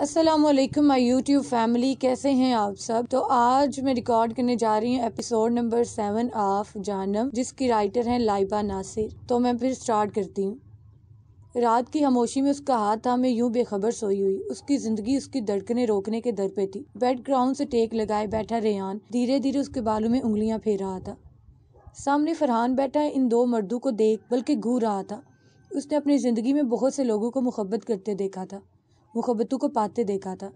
Aslam my my YouTube family कैसे हैं आप सब तो आज मैं रिकॉर्ड करने जा रही हूँ एपिसोड नंबर सेवन ऑफ जानम जिसकी राइटर हैं लाइबा नासिर तो मैं फिर स्टार्ट करती हूँ रात की खामोशी में उसका हाथ था मैं यूं बेखबर सोई हुई उसकी जिंदगी उसकी धड़कने रोकने के दर पे थी बेड ग्राउंड से टेक लगाए बैठा रेहान धीरे धीरे उसके बालों में उंगलियाँ फेर रहा था सामने फरहान बैठा इन दो मर्दों को देख बल्कि घूर रहा था उसने अपनी ज़िंदगी में बहुत से लोगों को मुहब्बत करते देखा था वो मुखबतों को पाते देखा था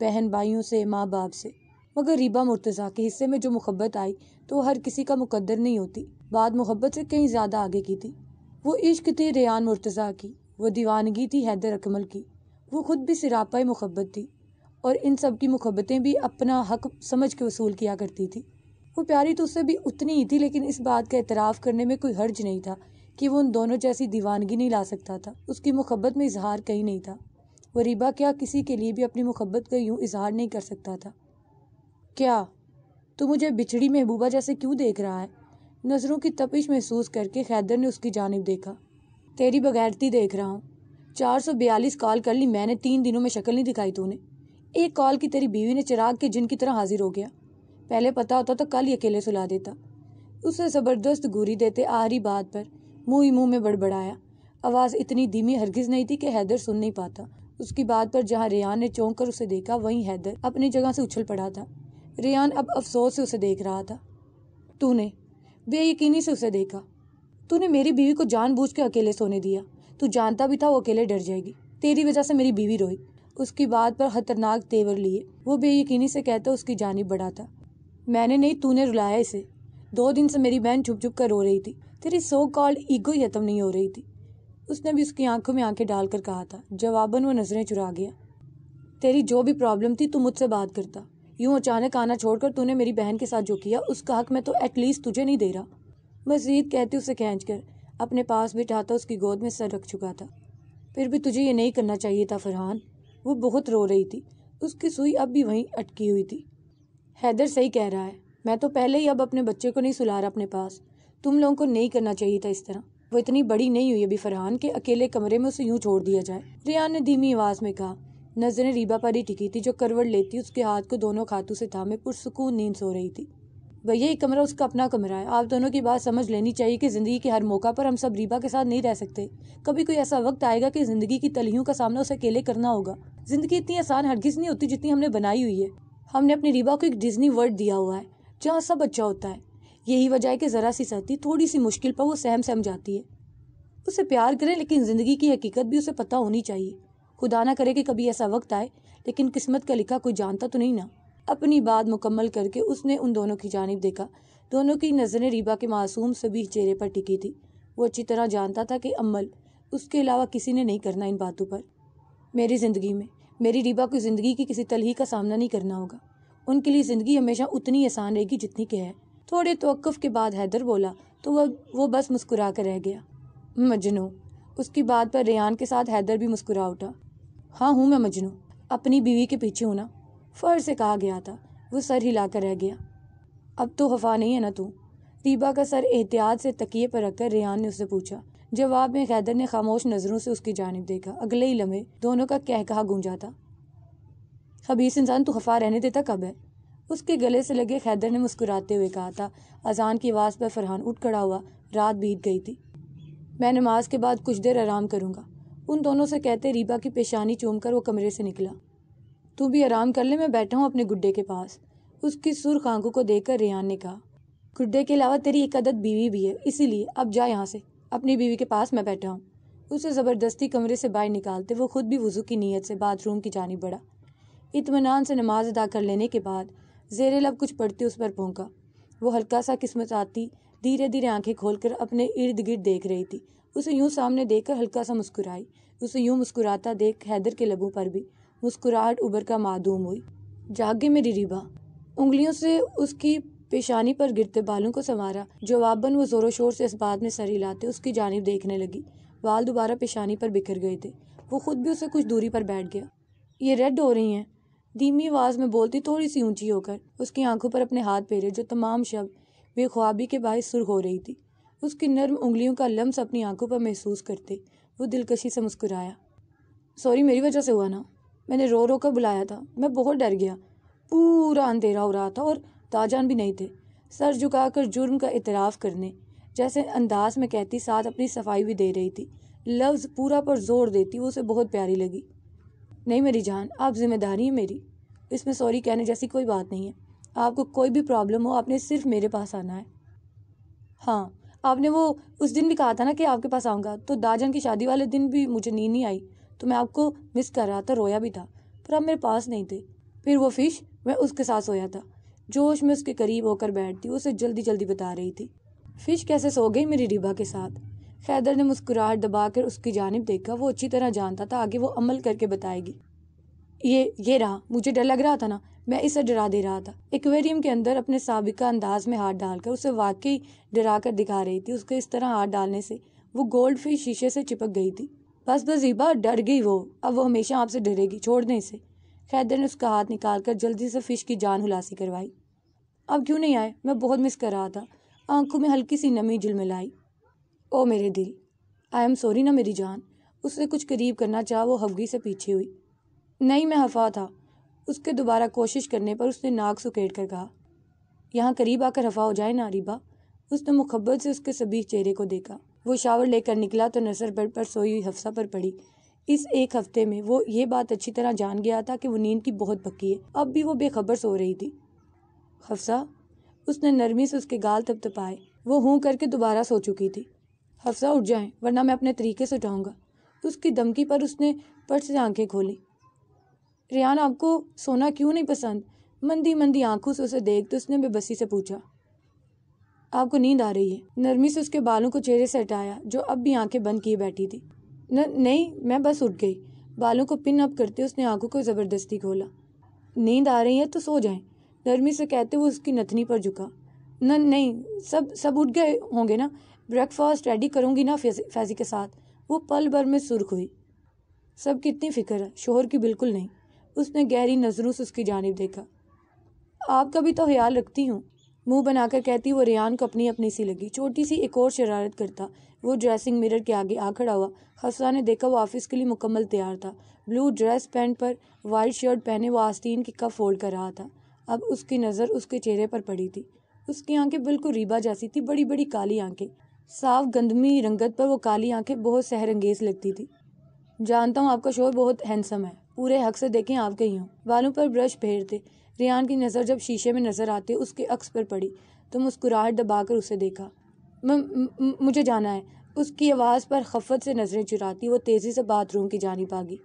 बहन भाइयों से माँ बाप से मगर रीबा मुर्तज़ा के हिस्से में जो मुहब्बत आई तो वो हर किसी का मुकद्दर नहीं होती बाद मोहब्बत से कहीं ज़्यादा आगे की थी वो इश्क थी रेयान मुर्तज़ा की वो दीवानगी थी हैदर अकमल की वो खुद भी सिरापा मुहब्बत थी और इन सब की मुहब्बतें भी अपना हक समझ के वसूल किया करती थी वो प्यारी तो उससे भी उतनी ही थी लेकिन इस बात का एतराफ़ करने में कोई हर्ज नहीं था कि वो उन दोनों जैसी दीवानगी नहीं ला सकता था उसकी मुहब्बत में इजहार कहीं नहीं था वरीबा क्या किसी के लिए भी अपनी मुहब्बत का यूं इजहार नहीं कर सकता था क्या तू मुझे बिछड़ी महबूबा जैसे क्यों देख रहा है नज़रों की तपिश महसूस करके हैदर ने उसकी जानब देखा तेरी बगैरती देख रहा हूँ चार सौ बयालीस कॉल कर ली मैंने तीन दिनों में शक्ल नहीं दिखाई तूने एक कॉल की तेरी बीवी ने चिराग के जिन की तरह हाजिर हो गया पहले पता होता तो कल ही अकेले सुला देता उसने ज़बरदस्त गोरी देते आहरी बात पर मुंह ही मुंह में बड़बड़ाया आवाज़ इतनी धीमी हरगिज़ नहीं थी कि हैदर सुन नहीं पाता उसकी बात पर जहाँ रेहान ने चौंक कर उसे देखा वहीं हैदर अपनी जगह से उछल पड़ा था रेहान अब अफसोस से उसे देख रहा था तूने बेयकीनी से उसे देखा तूने मेरी बीवी को जानबूझ के अकेले सोने दिया तू जानता भी था वो अकेले डर जाएगी तेरी वजह से मेरी बीवी रोई उसकी बात पर खतरनाक तेवर लिए वो बेयकीनी से कहता उसकी जानब बढ़ा था मैंने नहीं तूने रुलाया इसे दो दिन से मेरी बहन छुप छुप कर रो रही थी तेरी सो कॉल्ड ईगो यतम नहीं हो रही थी उसने भी उसकी आंखों में आंखें डालकर कहा था जवाबन वो नजरें चुरा गया तेरी जो भी प्रॉब्लम थी तू मुझसे बात करता यूं अचानक आना छोड़कर तूने मेरी बहन के साथ जो किया उसका हक मैं तो एटलीस्ट तुझे नहीं दे रहा मजीद कहती उसे खींच कर अपने पास बिठाता उसकी गोद में सर रख चुका था फिर भी तुझे ये नहीं करना चाहिए था फरहान वो बहुत रो रही थी उसकी सुई अब भी वहीं अटकी हुई थी हैदर सही कह रहा है मैं तो पहले ही अब अपने बच्चे को नहीं सुला रहा अपने पास तुम लोगों को नहीं करना चाहिए था इस तरह वो इतनी बड़ी नहीं हुई अभी फरहान के अकेले कमरे में उसे यूं छोड़ दिया जाए रियान ने धीमी आवाज में कहा नजरें रीबा पर ही टिकी थी जो करवट लेती उसके हाथ को दोनों खातों से थामे पुरसकून नींद सो रही थी भैया ये कमरा उसका अपना कमरा है आप दोनों की बात समझ लेनी चाहिए कि ज़िंदगी के हर मौका पर हम सब रीबा के साथ नहीं रह सकते कभी कोई ऐसा वक्त आएगा कि ज़िंदगी की तलियों का सामना उसे अकेले करना होगा ज़िंदगी इतनी आसान हरगिज़ नहीं होती जितनी हमने बनाई हुई है हमने अपनी रीबा को एक डिजनी वर्ड दिया हुआ है जहाँ सब अच्छा होता है यही वजह है कि ज़रा सी सहती थोड़ी सी मुश्किल पर वो सहम सहम जाती है उसे प्यार करें लेकिन ज़िंदगी की हकीकत भी उसे पता होनी चाहिए खुदा ना करे कि कभी ऐसा वक्त आए लेकिन किस्मत का लिखा कोई जानता तो नहीं ना अपनी बात मुकम्मल करके उसने उन दोनों की जानब देखा दोनों की नज़रें रीबा के मासूम सभी चेहरे पर टिकी थी वो अच्छी तरह जानता था कि अमल उसके अलावा किसी ने नहीं करना इन बातों पर मेरी ज़िंदगी में मेरी रीबा को ज़िंदगी की किसी तलही का सामना नहीं करना होगा उनके लिए ज़िंदगी हमेशा उतनी आसान रहेगी जितनी कि है थोड़े तोकफ़ के बाद हैदर बोला तो वह वो बस मुस्कुरा कर रह गया मजनू उसकी बात पर रेन के साथ हैदर भी मुस्कुरा उठा हाँ हूँ मैं मजनू अपनी बीवी के पीछे हूँ ना फ़र से कहा गया था वो सर हिला कर रह गया अब तो हफा नहीं है ना तू रीबा का सर एहतियात से तकिए पर रखकर रेन ने उससे पूछा जवाब में हैदर ने खामोश नज़रों से उसकी जानब देखा अगले ही लम्हे दोनों का कह कहा गूंजा था खबीस इंसान तू तो खफा रहने देता कब है उसके गले से लगे खैदर ने मुस्कुराते हुए कहा था अजान की आवाज़ पर फरहान उठ खड़ा हुआ रात बीत गई थी मैं नमाज के बाद कुछ देर आराम करूँगा उन दोनों से कहते रीबा की पेशानी चूम कर वो कमरे से निकला तू भी आराम कर ले मैं बैठा हूँ अपने गुड्डे के पास उसकी सुरख आंखों को देखकर रेहान ने कहा गुड्डे के अलावा तेरी एक आदत बीवी भी है इसीलिए अब जा यहाँ से अपनी बीवी के पास मैं बैठा हूँ उसे ज़बरदस्ती कमरे से बाहर निकालते वो खुद भी वज़ू की नीयत से बाथरूम की जानी बढ़ा इतमान से नमाज अदा कर लेने के बाद जेर लब कुछ पड़ती उस पर भोंका वो हल्का सा किस्मत आती धीरे धीरे आंखें खोलकर अपने इर्द गिर्द देख रही थी उसे यूं सामने देखकर हल्का सा मुस्कुराई उसे यूं मुस्कुराता देख हैदर के लबों पर भी मुस्कुराहट उबर का मादूम हुई जागे मेरी रिबा उंगलियों से उसकी पेशानी पर गिरते बालों को संवारा जवाबन वो जोरों शोर से इस बात में सर हिलाते उसकी जानब देखने लगी बाल दोबारा पेशानी पर बिखर गए थे वो खुद भी उसे कुछ दूरी पर बैठ गया ये रेड हो रही हैं धीमी आवाज़ में बोलती थोड़ी सी ऊंची होकर उसकी आंखों पर अपने हाथ फेरे जो तमाम शब्द बेख्वाबी के बाहर सुर हो रही थी उसकी नर्म उंगलियों का लम्स अपनी आंखों पर महसूस करते वो दिलकशी से मुस्कुराया सॉरी मेरी वजह से हुआ ना मैंने रो रो कर बुलाया था मैं बहुत डर गया पूरा अंधेरा हो रहा था और ताजान भी नहीं थे सर झुका कर जुर्म का इतराफ़ करने जैसे अंदाज में कहती साथ अपनी सफाई भी दे रही थी लफ्ज़ पूरा पर जोर देती वो उसे बहुत प्यारी लगी नहीं मेरी जान आप जिम्मेदारी है मेरी इसमें सॉरी कहने जैसी कोई बात नहीं है आपको कोई भी प्रॉब्लम हो आपने सिर्फ मेरे पास आना है हाँ आपने वो उस दिन भी कहा था ना कि आपके पास आऊँगा तो दाजन की शादी वाले दिन भी मुझे नींद नहीं आई तो मैं आपको मिस कर रहा था रोया भी था पर आप मेरे पास नहीं थे फिर वो फ़िश मैं उसके साथ सोया था जोश में उसके करीब होकर बैठती उसे जल्दी जल्दी बता रही थी फ़िश कैसे सो गई मेरी रिबा के साथ फैदर ने मुस्कुराहट दबाकर उसकी जानब देखा वो अच्छी तरह जानता था आगे वो अमल करके बताएगी ये ये रहा मुझे डर लग रहा था ना मैं इसे डरा दे रहा था एक्वेरियम के अंदर अपने सबका अंदाज में हाथ डालकर उसे वाकई डरा कर दिखा रही थी उसके इस तरह हाथ डालने से वो गोल्ड फिश शीशे से चिपक गई थी बस बजीबा डर गई वो अब वो हमेशा आपसे डरेगी छोड़ने इसे खैदर ने उसका हाथ निकाल कर जल्दी से फ़िश की जान हुलासी करवाई अब क्यों नहीं आए मैं बहुत मिस कर रहा था आंखों में हल्की सी नमी जुल मिलाई ओ मेरे दिल आई एम सॉरी ना मेरी जान उससे कुछ करीब करना चाह वो हवगी से पीछे हुई नहीं मैं हफा था उसके दोबारा कोशिश करने पर उसने नाक सुकेट कर कहा यहाँ करीब आकर हफा हो जाए ना रिबा उसने मुखबत से उसके सभी चेहरे को देखा वो शावर लेकर निकला तो नसर बेड पर सोई हुई हफ्सा पर पड़ी इस एक हफ्ते में वो ये बात अच्छी तरह जान गया था कि वो नींद की बहुत पक्की है अब भी वो बेखबर सो रही थी हफ्सा उसने नरमी से उसके गाल तपतपाए वो हूँ करके दोबारा सो चुकी थी हफ्सा उठ जाए वरना मैं अपने तरीके से उठाऊंगा उसकी धमकी पर उसने पट से आंखें खोली रियान आपको सोना क्यों नहीं पसंद मंदी मंदी आंखों से उसे देखते तो उसने बेबसी से पूछा आपको नींद आ रही है नरमी से उसके बालों को चेहरे से हटाया जो अब भी आंखें बंद किए बैठी थी न नहीं मैं बस उठ गई बालों को पिन अप करते उसने आंखों को ज़बरदस्ती खोला नींद आ रही है तो सो जाए नरमी से कहते हुए उसकी नथनी पर झुका न नहीं सब सब उठ गए होंगे ना ब्रेकफास्ट रेडी करूंगी ना फैजी के साथ वो पल भर में सुर्ख हुई सब कितनी फिक्र है शोहर की बिल्कुल नहीं उसने गहरी नज़रों से उसकी जानब देखा आपका भी तो ख्याल रखती हूँ मुंह बनाकर कहती वो रियान को अपनी अपनी सी लगी छोटी सी एक और शरारत करता वो ड्रेसिंग मिरर के आगे आ खड़ा हुआ हफ्सा ने देखा वो ऑफिस के लिए मुकम्मल तैयार था ब्लू ड्रेस पैंट पर वाइट शर्ट पहने वो आस्तीन की कप फोल्ड कर रहा था अब उसकी नज़र उसके चेहरे पर पड़ी थी उसकी आंखें बिल्कुल रीबा जैसी थी बड़ी बड़ी काली आंखें साफ गंदमी रंगत पर वो काली आंखें बहुत सहरंगेज लगती थी जानता हूँ आपका शोर बहुत हैंडसम है पूरे हक से देखें आपके ही हूँ बालों पर ब्रश फेरते रियान की नज़र जब शीशे में नज़र आते उसके अक्स पर पड़ी तो मुस्कुराहट दबाकर उसे देखा मुझे जाना है उसकी आवाज़ पर खफत से नज़रें चुराती वो तेज़ी से बाथरूम की जानी पागी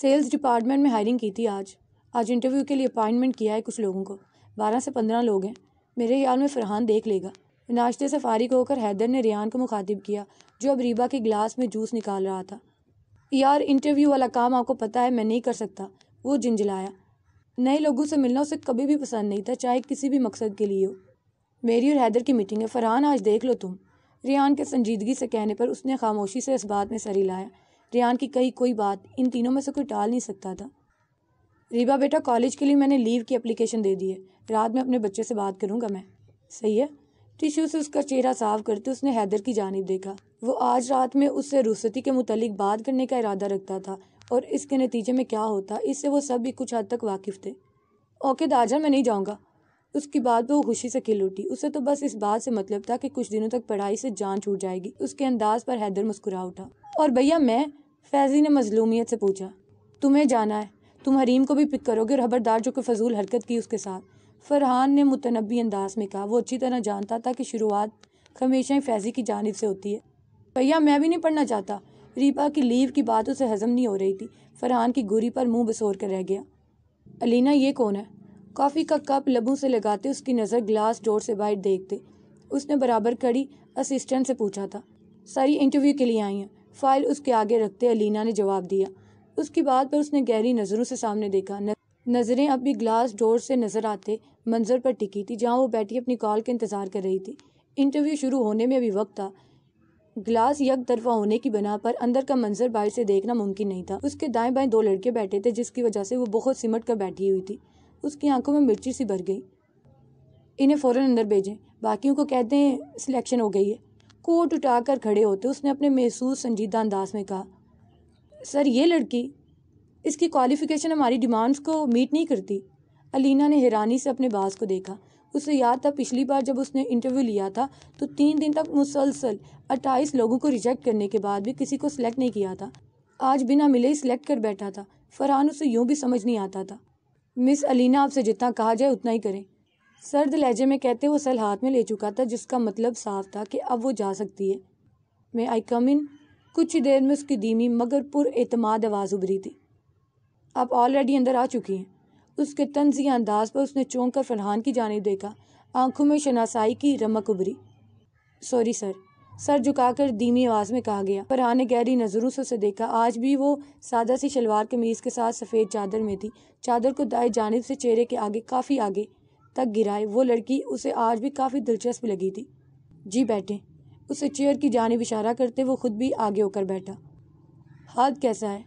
सेल्स डिपार्टमेंट में हायरिंग की थी आज आज इंटरव्यू के लिए अपॉइंटमेंट किया है कुछ लोगों को बारह से पंद्रह लोग हैं मेरे ख्याल में फरहान देख लेगा नाश्ते से फारिग होकर हैदर ने रियान को मुखातिब किया जो अब रीबा के गिलास में जूस निकाल रहा था यार इंटरव्यू वाला काम आपको पता है मैं नहीं कर सकता वो जिंजलाया नए लोगों से मिलना उसे कभी भी पसंद नहीं था चाहे किसी भी मकसद के लिए हो मेरी और हैदर की मीटिंग है फरहान आज देख लो तुम रियान के संजीदगी से कहने पर उसने खामोशी से इस बात में सर हिलाया रियान की कही कोई बात इन तीनों में से कोई टाल नहीं सकता था रीबा बेटा कॉलेज के लिए मैंने लीव की एप्लीकेशन दे दी है रात में अपने बच्चे से बात करूँगा मैं सही है टिश्यू से उसका चेहरा साफ करते उसने हैदर की जानब देखा वो आज रात में उससे रुसती के मुतलिक बात करने का इरादा रखता था और इसके नतीजे में क्या होता इससे वो सब भी कुछ हद तक वाकिफ थे ओके दाजा मैं नहीं जाऊँगा उसकी बात वो खुशी से खिल उठी उसे तो बस इस बात से मतलब था कि कुछ दिनों तक पढ़ाई से जान छूट जाएगी उसके अंदाज पर हैदर मुस्कुरा उठा और भैया मैं फैजी ने मजलूमियत से पूछा तुम्हें जाना है तुम हरीम को भी पिक करोगे और खबरदार जो कि फजूल हरकत की उसके साथ फरहान ने मुतनबी अंदाज में कहा वो अच्छी तरह जानता था कि शुरुआत हमेशा ही फैज़ी की जानब से होती है भैया मैं भी नहीं पढ़ना चाहता रीपा की लीव की बात उसे हजम नहीं हो रही थी फरहान की गुरी पर मुंह बसोर कर रह गया अलीना ये कौन है कॉफ़ी का कप लबों से लगाते उसकी नज़र ग्लास डोर से बाहर देखते उसने बराबर कड़ी असिस्टेंट से पूछा था सारी इंटरव्यू के लिए आई हैं फाइल उसके आगे रखते अलीना ने जवाब दिया उसकी बात पर उसने गहरी नज़रों से सामने देखा नज़रें अब भी ग्लास डोर से नज़र आते मंजर पर टिकी थी जहाँ वो बैठी अपनी कॉल का इंतज़ार कर रही थी इंटरव्यू शुरू होने में अभी वक्त था ग्लास यक तरफा होने की बना पर अंदर का मंजर बाहर से देखना मुमकिन नहीं था उसके दाएं बाएं दो लड़के बैठे थे जिसकी वजह से वो बहुत सिमट कर बैठी हुई थी उसकी आंखों में मिर्ची सी भर गई इन्हें फ़ौरन अंदर भेजें बाकियों को कहते हैं सिलेक्शन हो गई है कोट उठाकर खड़े होते उसने अपने महसूस संजीदा अंदाज में कहा सर ये लड़की इसकी क्वालिफ़िकेशन हमारी डिमांड्स को मीट नहीं करती अलीना ने हैरानी से अपने बास को देखा उसे याद था पिछली बार जब उसने इंटरव्यू लिया था तो तीन दिन तक मुसलसल अट्ठाईस लोगों को रिजेक्ट करने के बाद भी किसी को सिलेक्ट नहीं किया था आज बिना मिले ही सिलेक्ट कर बैठा था फरहान उसे यूं भी समझ नहीं आता था मिस अलीना आपसे जितना कहा जाए उतना ही करें सर्द लहजे में कहते वो सल हाथ में ले चुका था जिसका मतलब साफ था कि अब वो जा सकती है मैं आई कम इन कुछ ही देर में उसकी धीमी मगर पुर एतमाद आवाज़ उभरी थी आप ऑलरेडी अंदर आ चुकी हैं उसके तंजी अंदाज पर उसने चौंक कर फरहान की जानब देखा आंखों में शनासाई की रमक उभरी सॉरी सर सर झुकाकर धीमी आवाज़ में कहा गया फरहान ने गहरी नज़रों से उसे देखा आज भी वो सादा सी शलवार कमीज के साथ सफ़ेद चादर में थी चादर को दाए जानब से चेहरे के आगे काफ़ी आगे तक गिराए वो लड़की उसे आज भी काफ़ी दिलचस्प लगी थी जी बैठे उसे चेयर की जानब इशारा करते वो खुद भी आगे होकर बैठा हाथ कैसा है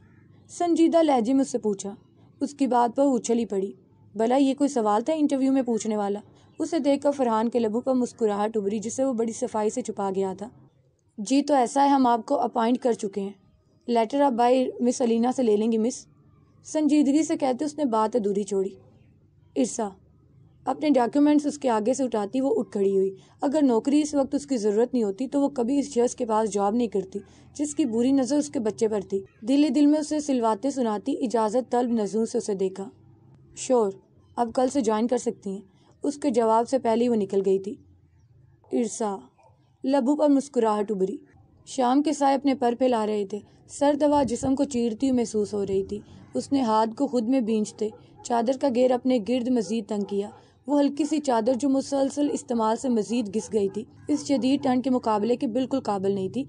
संजीदा लहजे में उससे पूछा उसकी बात पर उछली पड़ी भला ये कोई सवाल था इंटरव्यू में पूछने वाला उसे देखकर फरहान के लबों पर मुस्कुराहट उभरी जिसे वो बड़ी सफाई से छुपा गया था जी तो ऐसा है हम आपको अपॉइंट कर चुके हैं लेटर आप बाई मिस अलीना से ले लेंगी मिस संजीदगी से कहते उसने बात अधूरी छोड़ी इरसा अपने डॉक्यूमेंट्स उसके आगे से उठाती वो उठ खड़ी हुई अगर नौकरी इस वक्त उसकी ज़रूरत नहीं होती तो वो कभी इस शख्स के पास जॉब नहीं करती जिसकी बुरी नज़र उसके बच्चे पर थी दिल दिल में उसे सिलवाते सुनाती इजाज़त तलब नजूर से उसे देखा शोर अब कल से ज्वाइन कर सकती हैं उसके जवाब से पहले ही वो निकल गई थी ईर्षा लबू पर मुस्कुराहट उभरी शाम के साय अपने पर फैला रहे थे सर दवा जिसम को चीरती हुई महसूस हो रही थी उसने हाथ को खुद में बींचते चादर का घेर अपने गिर्द मजीद तंग किया वो हल्की सी चादर जो मुसलसल इस्तेमाल से मजीद घिस गई थी इस जदीद ठंड के मुकाबले के बिल्कुल काबिल नहीं थी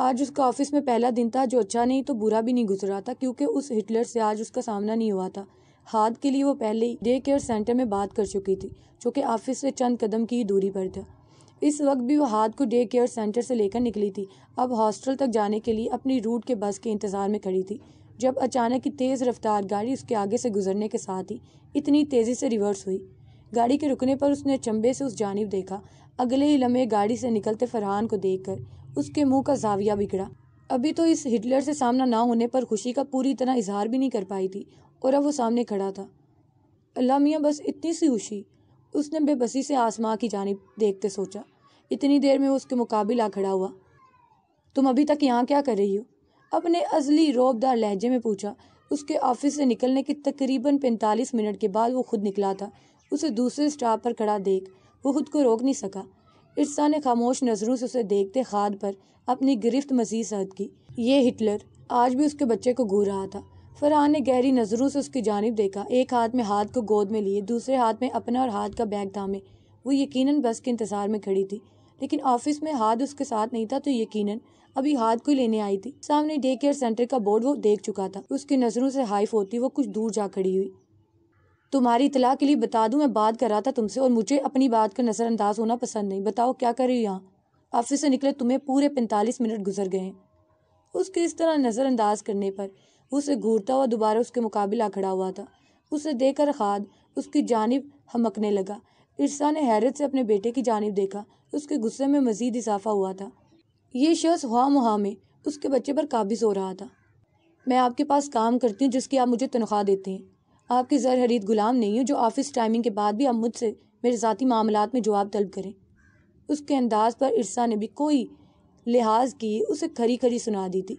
आज उसका ऑफिस में पहला दिन था जो अच्छा नहीं तो बुरा भी नहीं गुजरा था क्योंकि उस हिटलर से आज उसका सामना नहीं हुआ था हाथ के लिए वो पहले ही डे केयर सेंटर में बात कर चुकी थी जो कि ऑफिस से चंद कदम की दूरी पर था इस वक्त भी वो हाथ को डे केयर सेंटर से लेकर निकली थी अब हॉस्टल तक जाने के लिए अपनी रूट के बस के इंतज़ार में खड़ी थी जब अचानक ही तेज़ रफ्तार गाड़ी उसके आगे से गुजरने के साथ ही इतनी तेज़ी से रिवर्स हुई गाड़ी के रुकने पर उसने चंबे से उस जानब देखा अगले ही लम्हे गाड़ी से निकलते फरहान को देखकर उसके मुंह का जाविया बिगड़ा अभी तो इस हिटलर से सामना ना होने पर खुशी का पूरी तरह इजहार भी नहीं कर पाई थी और अब वो सामने खड़ा था अल्लाह मियाँ बस इतनी सी खुशी उसने बेबसी से आसमां की जानब देखते सोचा इतनी देर में वो उसके मुकाबले आ खड़ा हुआ तुम अभी तक यहाँ क्या कर रही हो अपने अजली रोबदार लहजे में पूछा उसके ऑफिस से निकलने के तकरीबन पैंतालीस मिनट के बाद वो खुद निकला था उसे दूसरे स्टाफ पर खड़ा देख वो खुद को रोक नहीं सका इर्सा ने खामोश नज़रों से उसे देखते खाद पर अपनी गिरफ्त मजीद सहद की ये हिटलर आज भी उसके बच्चे को घूर रहा था फरहान ने गहरी नज़रों से उसकी जानब देखा एक हाथ में हाथ को गोद में लिए दूसरे हाथ में अपना और हाथ का बैग थामे वो यकीनन बस के इंतज़ार में खड़ी थी लेकिन ऑफिस में हाथ उसके साथ नहीं था तो यकीनन अभी हाथ को लेने आई थी सामने डे केयर सेंटर का बोर्ड वो देख चुका था उसकी नजरों से हाइफ होती वो कुछ दूर जा खड़ी हुई तुम्हारी इतला के लिए बता दूँ मैं बात कर रहा था तुमसे और मुझे अपनी बात का नज़रअंदाज होना पसंद नहीं बताओ क्या कर रही यहाँ ऑफिस से निकले तुम्हें पूरे पैंतालीस मिनट गुजर गए उसके इस तरह नज़रअंदाज करने पर उसे घूरता हुआ दोबारा उसके मुकाबला खड़ा हुआ था उसे देखकर खाद उसकी जानब हमकने लगा इर्सा ने हैरत से अपने बेटे की जानब देखा उसके गुस्से में मजीद इजाफा हुआ था ये शख्स हुआ मुहा में उसके बच्चे पर काबिज हो रहा था मैं आपके पास काम करती हूँ जिसकी आप मुझे तनख्वाह देते हैं आपके ज़र हरीद ग़ुलाम नहीं हूँ जो ऑफिस टाइमिंग के बाद भी आप मुझसे मेरे ज़ाती मामला में जवाब तलब करें उसके अंदाज पर इर्सा ने भी कोई लिहाज की उसे खरी खरी सुना दी थी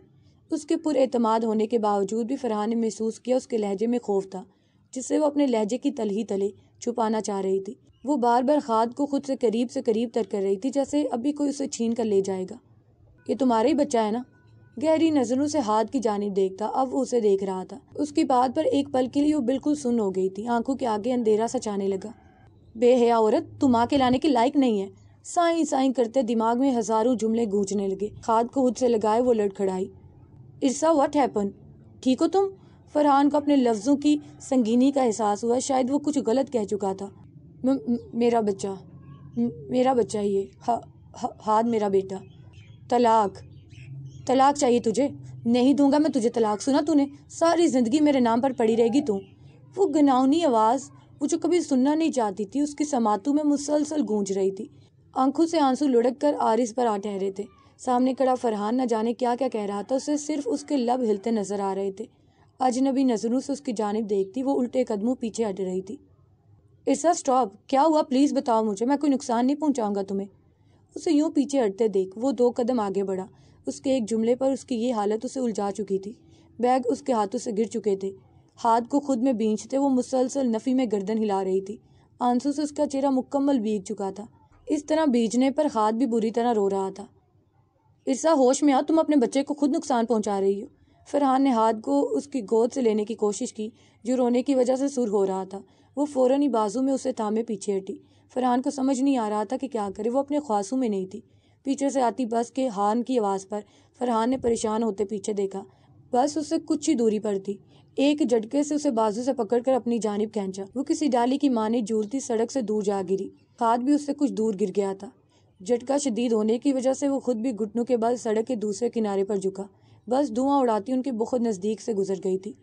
उसके पुरमाद होने के बावजूद भी फरहान ने महसूस किया उसके लहजे में खौफ था जिससे वो अपने लहजे की तलही तले छुपाना चाह रही थी वो बार बार खाद को खुद से करीब से करीब तर कर रही थी जैसे अभी कोई उसे छीन कर ले जाएगा ये तुम्हारा ही बच्चा है ना गहरी नजरों से हाथ की जानब देखता अब उसे देख रहा था उसकी बात पर एक पल के लिए वो बिल्कुल सुन हो गई थी आंखों के आगे अंधेरा सचाने लगा बेहया औरत तुम आके लाने के लायक नहीं है साई साई करते दिमाग में हजारों जुमले गूंजने लगे खाद को खुद से लगाए वो लड़खड़ाई इर्सा वट हैपन ठीक हो तुम फरहान को अपने लफ्ज़ों की संगीनी का एहसास हुआ शायद वो कुछ गलत कह चुका था म, मेरा बच्चा मेरा बच्चा ये हा, हा, हाद मेरा बेटा तलाक तलाक चाहिए तुझे नहीं दूंगा मैं तुझे तलाक सुना तूने सारी ज़िंदगी मेरे नाम पर पड़ी रहेगी तू वो गनावनी आवाज़ वो जो कभी सुनना नहीं चाहती थी उसकी समातू में मुसलसल गूंज रही थी आंखों से आंसू लुढ़क कर आरिस पर आ ठहरे थे सामने खड़ा फरहान न जाने क्या क्या कह रहा था उसे सिर्फ उसके लब हिलते नजर आ रहे थे अजनबी नज़रों से उसकी जानब देखती वो उल्टे कदमों पीछे हट रही थी ऐसा स्टॉप क्या हुआ प्लीज़ बताओ मुझे मैं कोई नुकसान नहीं पहुंचाऊंगा तुम्हें उसे यूं पीछे हटते देख वो दो कदम आगे बढ़ा उसके एक जुमले पर उसकी ये हालत उसे उलझा चुकी थी बैग उसके हाथों से गिर चुके थे हाथ को खुद में बींचते वो मुसलसल नफ़ी में गर्दन हिला रही थी आंसू से उसका चेहरा मुकम्मल भीग चुका था इस तरह बीजने पर हाथ भी बुरी तरह रो रहा था इरसा होश में आ तुम अपने बच्चे को खुद नुकसान पहुंचा रही हो फरहान ने हाथ को उसकी गोद से लेने की कोशिश की जो रोने की वजह से सुर हो रहा था वो फ़ौरन ही बाजू में उसे थामे पीछे हटी फरहान को समझ नहीं आ रहा था कि क्या करे वो अपने ख्वासों में नहीं थी पीछे से आती बस के हार्न की आवाज़ पर फरहान ने परेशान होते पीछे देखा बस उससे कुछ ही दूरी पर थी एक झटके से उसे बाजू से पकड़कर अपनी जानब खेचा वो किसी डाली की माने झूलती सड़क से दूर जा गिरी खाद भी उससे कुछ दूर गिर गया था झटका शदीद होने की वजह से वो खुद भी घुटनों के बल सड़क के दूसरे किनारे पर झुका बस धुआं उड़ाती उनके बहुत नज़दीक से गुजर गई थी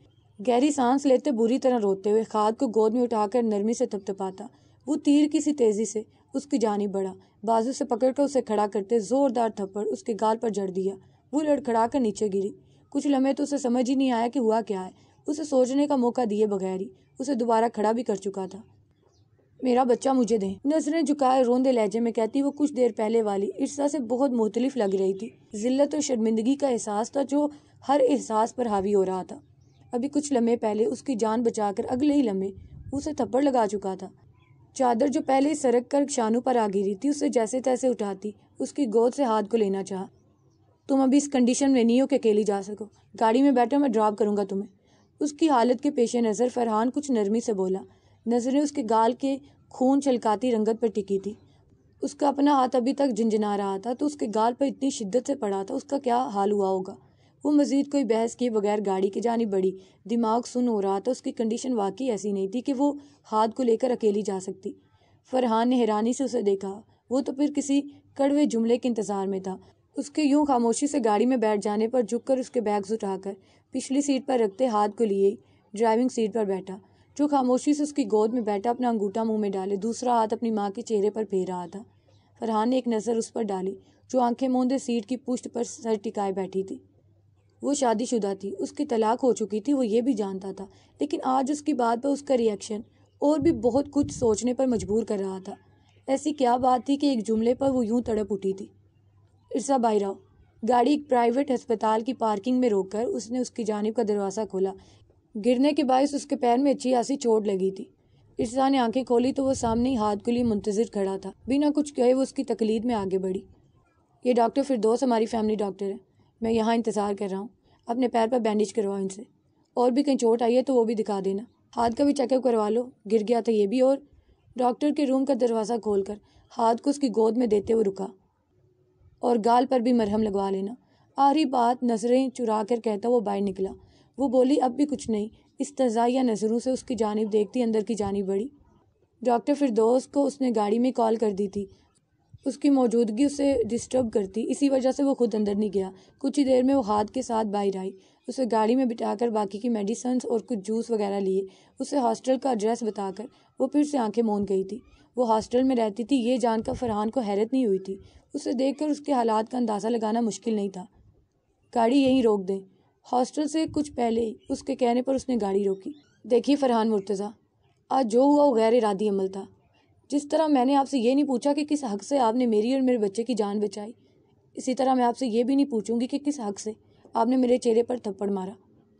गहरी सांस लेते बुरी तरह रोते हुए खाद को गोद में उठाकर नरमी से थपथपाता वो तीर किसी तेजी से उसकी जानी बढ़ा बाजू से पकड़कर उसे खड़ा करते जोरदार थप्पड़ उसके गाल पर जड़ दिया वो लड़खड़ा कर नीचे गिरी कुछ लम्हे तो उसे समझ ही नहीं आया कि हुआ क्या है उसे सोचने का मौका दिए बगैर ही उसे दोबारा खड़ा भी कर चुका था मेरा बच्चा मुझे दे नजरें झुकाए रोंदे लहजे में कहती वो कुछ देर पहले वाली इर्सा से बहुत मुख्तलिफ लग रही थी जिल्लत और शर्मिंदगी का एहसास था जो हर एहसास पर हावी हो रहा था अभी कुछ लम्हे पहले उसकी जान बचाकर अगले ही लम्हे उसे थप्पड़ लगा चुका था चादर जो पहले ही सरक कर शानू पर आ गिरी थी उसे जैसे तैसे उठाती उसकी गोद से हाथ को लेना चाहा तुम अभी इस कंडीशन में नहीं हो कि अकेली जा सको गाड़ी में बैठो मैं ड्रॉप करूँगा तुम्हें उसकी हालत के पेश नज़र फरहान कुछ नरमी से बोला नज़रें उसके गाल के खून छलकाती रंगत पर टिकी थी उसका अपना हाथ अभी तक झंझना रहा था तो उसके गाल पर इतनी शिद्दत से पड़ा था उसका क्या हाल हुआ होगा वो मज़ीद कोई बहस किए बगैर गाड़ी की जानी बढ़ी दिमाग सुन हो रहा था उसकी कंडीशन वाकई ऐसी नहीं थी कि वो हाथ को लेकर अकेली जा सकती फरहान ने हैरानी से उसे देखा वो तो फिर किसी कड़वे जुमले के इंतज़ार में था उसके यूं खामोशी से गाड़ी में बैठ जाने पर झुककर उसके बैग्स उठाकर पिछली सीट पर रखते हाथ को लिए ड्राइविंग सीट पर बैठा जो खामोशी से उसकी गोद में बैठा अपना अंगूठा मुंह में डाले दूसरा हाथ अपनी माँ के चेहरे पर फेर रहा था फरहान ने एक नज़र उस पर डाली जो आंखें मोंदे सीट की पुष्ट पर सर टिकाए बैठी थी वो शादीशुदा थी उसकी तलाक हो चुकी थी वो ये भी जानता था लेकिन आज उसकी बात पर उसका रिएक्शन और भी बहुत कुछ सोचने पर मजबूर कर रहा था ऐसी क्या बात थी कि एक जुमले पर वो यूं तड़प उठी थी इर्सा भाई राव गाड़ी एक प्राइवेट अस्पताल की पार्किंग में रोककर उसने उसकी जानब का दरवाज़ा खोला गिरने के बायस उसके पैर में अच्छी खासी चोट लगी थी इर्सा ने आंखें खोली तो वो सामने ही हाथ के लिए मुंतजर खड़ा था बिना कुछ कहे वो उसकी तकलीद में आगे बढ़ी ये डॉक्टर दोस्त हमारी फैमिली डॉक्टर है मैं यहाँ इंतज़ार कर रहा हूँ अपने पैर पर बैंडेज करवाओ इनसे और भी कहीं चोट आई है तो वो भी दिखा देना हाथ का भी चेकअप करवा लो गिर गया था ये भी और डॉक्टर के रूम का दरवाज़ा कर हाथ को उसकी गोद में देते हुए रुका और गाल पर भी मरहम लगवा लेना आरी बात नज़रें चुरा कर कहता वो बाहर निकला वो बोली अब भी कुछ नहीं इस या नज़रों से उसकी जानब देखती अंदर की जानब बढ़ी डॉक्टर दोस्त को उसने गाड़ी में कॉल कर दी थी उसकी मौजूदगी उसे डिस्टर्ब करती इसी वजह से वो खुद अंदर नहीं गया कुछ ही देर में वो हाथ के साथ बाहर आई उसे गाड़ी में बिठाकर बाकी की मेडिसन्स और कुछ जूस वगैरह लिए उसे हॉस्टल का एड्रेस बताकर वो फिर से आंखें मोन गई थी वो हॉस्टल में रहती थी ये जानकर फरहान को हैरत नहीं हुई थी उसे देखकर उसके हालात का अंदाज़ा लगाना मुश्किल नहीं था गाड़ी यहीं रोक दें हॉस्टल से कुछ पहले ही उसके कहने पर उसने गाड़ी रोकी देखिए फरहान मुर्तज़ा आज जो हुआ वो गैर इरादी अमल था जिस तरह मैंने आपसे ये नहीं पूछा कि किस हक से आपने मेरी और मेरे बच्चे की जान बचाई इसी तरह मैं आपसे ये भी नहीं पूछूंगी कि किस हक से आपने मेरे चेहरे पर थप्पड़ मारा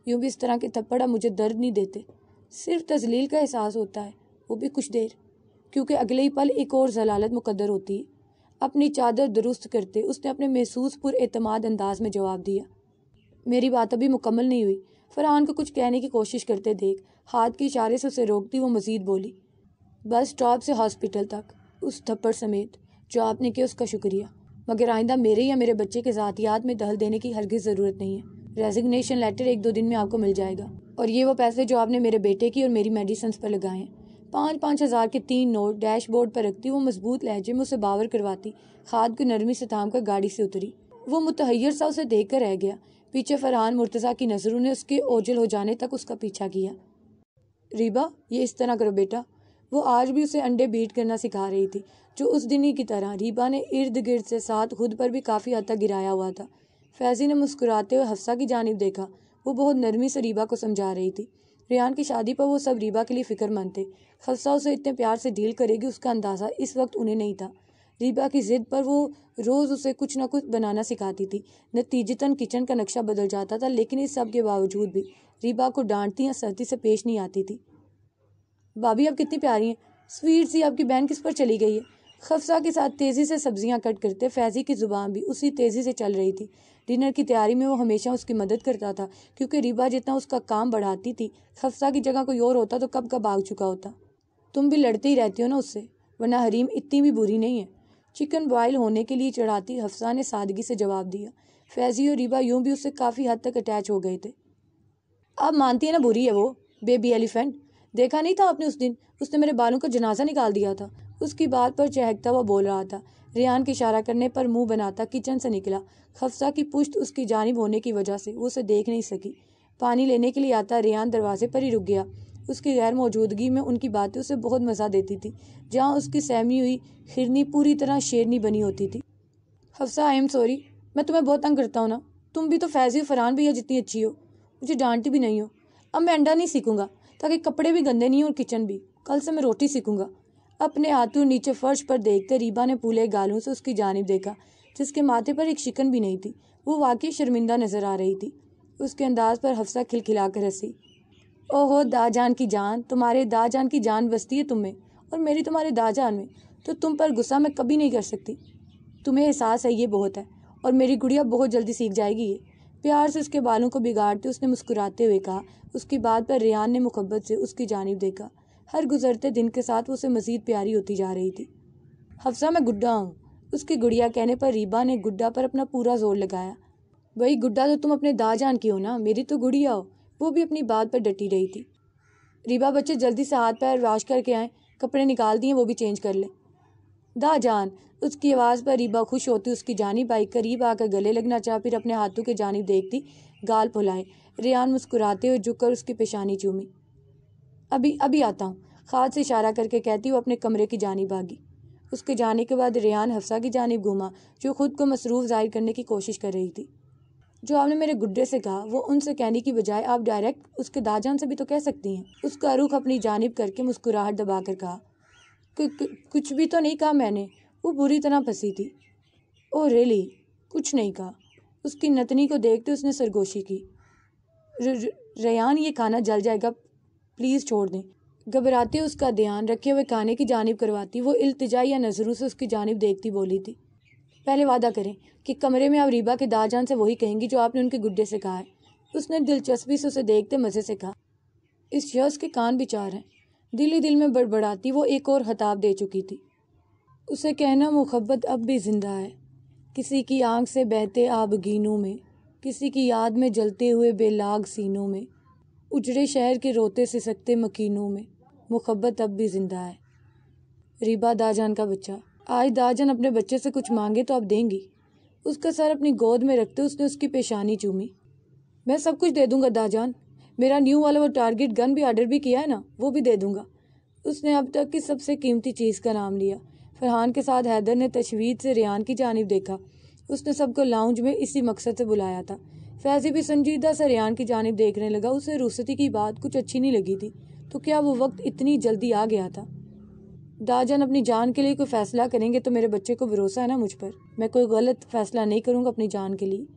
यूँ भी इस तरह के थप्पड़ अब मुझे दर्द नहीं देते सिर्फ तजलील का एहसास होता है वो भी कुछ देर क्योंकि अगले ही पल एक और जलालत मुकदर होती है अपनी चादर दुरुस्त करते उसने अपने महसूस पुरमाद अंदाज में जवाब दिया मेरी बात अभी मुकम्मल नहीं हुई फरहान को कुछ कहने की कोशिश करते देख हाथ के इशारे से उसे रोकती वो मजीद बोली बस स्टॉप से हॉस्पिटल तक उस थप्पड़ समेत जो आपने किया उसका शुक्रिया मगर आइंदा मेरे या मेरे बच्चे के जातियात में दहल देने की हरगिज ज़रूरत नहीं है रेजिग्नेशन लेटर एक दो दिन में आपको मिल जाएगा और ये वो पैसे जो आपने मेरे बेटे की और मेरी मेडिसन्स पर लगाए हैं पाँच पाँच हज़ार के तीन नोट डैशबोर्ड पर रखती वो मजबूत लहजे में उसे बावर करवाती खाद को नरमी से थाम कर गाड़ी से उतरी वो मुतहैर सा उसे देख कर रह गया पीछे फरहान मुर्तज़ा की नज़रों ने उसके ओझल हो जाने तक उसका पीछा किया रीबा ये इस तरह करो बेटा वो आज भी उसे अंडे बीट करना सिखा रही थी जो उस दिन ही की तरह रीबा ने इर्द गिर्द से साथ खुद पर भी काफ़ी हद तक गिराया हुआ था फैजी ने मुस्कुराते हुए हफ्सा की जानब देखा वो बहुत नरमी से रीबा को समझा रही थी रियान की शादी पर वो सब रीबा के लिए फिक्रमंद थे हफ्सा उसे इतने प्यार से डील करेगी उसका अंदाज़ा इस वक्त उन्हें नहीं था रीबा की ज़िद पर वो रोज़ उसे कुछ ना कुछ बनाना सिखाती थी नतीजतन किचन का नक्शा बदल जाता था लेकिन इस सब के बावजूद भी रीबा को डांटती या सर्दी से पेश नहीं आती थी भाभी आप कितनी प्यारी हैं स्वीट सी आपकी बहन किस पर चली गई है खफसा के साथ तेज़ी से सब्जियां कट करते फैज़ी की ज़ुबान भी उसी तेज़ी से चल रही थी डिनर की तैयारी में वो हमेशा उसकी मदद करता था क्योंकि रीबा जितना उसका काम बढ़ाती थी खफसा की जगह कोई और होता तो कब का भाग चुका होता तुम भी लड़ते ही रहती हो ना उससे वरना हरीम इतनी भी बुरी नहीं है चिकन बॉयल होने के लिए चढ़ाती हफ्सा ने सादगी से जवाब दिया फैज़ी और रीबा यूं भी उससे काफ़ी हद तक अटैच हो गए थे अब मानती है ना बुरी है वो बेबी एलिफेंट देखा नहीं था आपने उस दिन उसने मेरे बालों का जनाजा निकाल दिया था उसकी बात पर चहकता हुआ बोल रहा था रियान के इशारा करने पर मुंह बनाता किचन से निकला खफसा की पुश्त उसकी जानब होने की वजह से वो उसे देख नहीं सकी पानी लेने के लिए आता रियान दरवाजे पर ही रुक गया उसकी गैर मौजूदगी में उनकी बातें उसे बहुत मज़ा देती थी जहाँ उसकी सहमी हुई खिरनी पूरी तरह शेरनी बनी होती थी हफ्सा आई एम सॉरी मैं तुम्हें बहुत तंग करता हूँ ना तुम भी तो फैजी फरहान भैया जितनी अच्छी हो मुझे डांटती भी नहीं हो अब मैं अंडा नहीं सीखूंगा ताकि कपड़े भी गंदे नहीं और किचन भी कल से मैं रोटी सीखूंगा अपने हाथों नीचे फर्श पर देखते रीबा ने फूले गालों से उसकी जानब देखा जिसके माथे पर एक शिकन भी नहीं थी वो वाकई शर्मिंदा नजर आ रही थी उसके अंदाज पर हफ्सा खिलखिला कर हंसी ओहो दाजान की जान तुम्हारे दाजान की जान बसती है तुम्हें और मेरी तुम्हारे दाजान में तो तुम पर गुस्सा मैं कभी नहीं कर सकती तुम्हें एहसास है ये बहुत है और मेरी गुड़िया बहुत जल्दी सीख जाएगी ये प्यार से उसके बालों को बिगाड़ते उसने मुस्कुराते हुए कहा उसकी बात पर रियान ने मुहब्बत से उसकी जानब देखा हर गुजरते दिन के साथ उसे मज़ीद प्यारी होती जा रही थी हफ्सा मैं गुड्डा हूँ उसकी गुड़िया कहने पर रीबा ने गुड्डा पर अपना पूरा जोर लगाया वही गुड्डा तो तुम अपने दा जान की हो ना मेरी तो गुड़िया हो वो भी अपनी बात पर डटी रही थी रीबा बच्चे जल्दी से हाथ पैर वाश करके आए कपड़े निकाल दिए वो भी चेंज कर लें जान उसकी आवाज़ पर रीबा खुश होती उसकी जानी बाइक करीब आकर गले लगना चाह फिर अपने हाथों के जानी देखती गाल फुलाएं रियान मुस्कुराते हुए झुककर उसकी पेशानी चूमी अभी अभी आता हूँ खाद से इशारा करके कहती वो अपने कमरे की जानी भागी उसके जाने के बाद रेहान हफ्सा की जानब घूमा जो खुद को मसरूफ जाहिर करने की कोशिश कर रही थी जो आपने मेरे गुड्डे से कहा वो उनसे कहने की बजाय आप डायरेक्ट उसके दाजान से भी तो कह सकती हैं उसका रुख अपनी जानब करके मुस्कुराहट दबा कर कहा कुछ भी तो नहीं कहा मैंने वो बुरी तरह फंसी थी ओ रेली कुछ नहीं कहा उसकी नतनी को देखते उसने सरगोशी की रयान ये खाना जल जाएगा प्लीज़ छोड़ दें घबराते उसका ध्यान रखे हुए खाने की जानब करवाती वो अल्तजाई या नज़रों से उसकी जानब देखती बोली थी पहले वादा करें कि कमरे में आप रीबा के दाजान से वही कहेंगी जो आपने उनके गुड्डे से कहा है उसने दिलचस्पी से उसे देखते मज़े से कहा इस शख्स के कान विचार हैं दिल ही दिल में बड़बड़ाती वो एक और हताब दे चुकी थी उसे कहना मुहब्बत अब भी जिंदा है किसी की आंख से बहते आबगीनों में किसी की याद में जलते हुए बेलाग सीनों में उजड़े शहर के रोते से सकते मकीनों में मुहब्बत अब भी जिंदा है रीबा दाजान का बच्चा आज दाजान अपने बच्चे से कुछ मांगे तो आप देंगी उसका सर अपनी गोद में रखते उसने उसकी पेशानी चूमी मैं सब कुछ दे दूंगा दाजान मेरा न्यू वाला वो टारगेट गन भी ऑर्डर भी किया है ना वो भी दे दूंगा उसने अब तक की सबसे कीमती चीज़ का नाम लिया फरहान के साथ हैदर ने तशवीद से रियान की जानब देखा उसने सबको लाउंज में इसी मकसद से बुलाया था फैजी भी संजीदा से की जानब देखने लगा उसे रुसती की बात कुछ अच्छी नहीं लगी थी तो क्या वो वक्त इतनी जल्दी आ गया था दाजन अपनी जान के लिए कोई फैसला करेंगे तो मेरे बच्चे को भरोसा है ना मुझ पर मैं कोई गलत फैसला नहीं करूँगा अपनी जान के लिए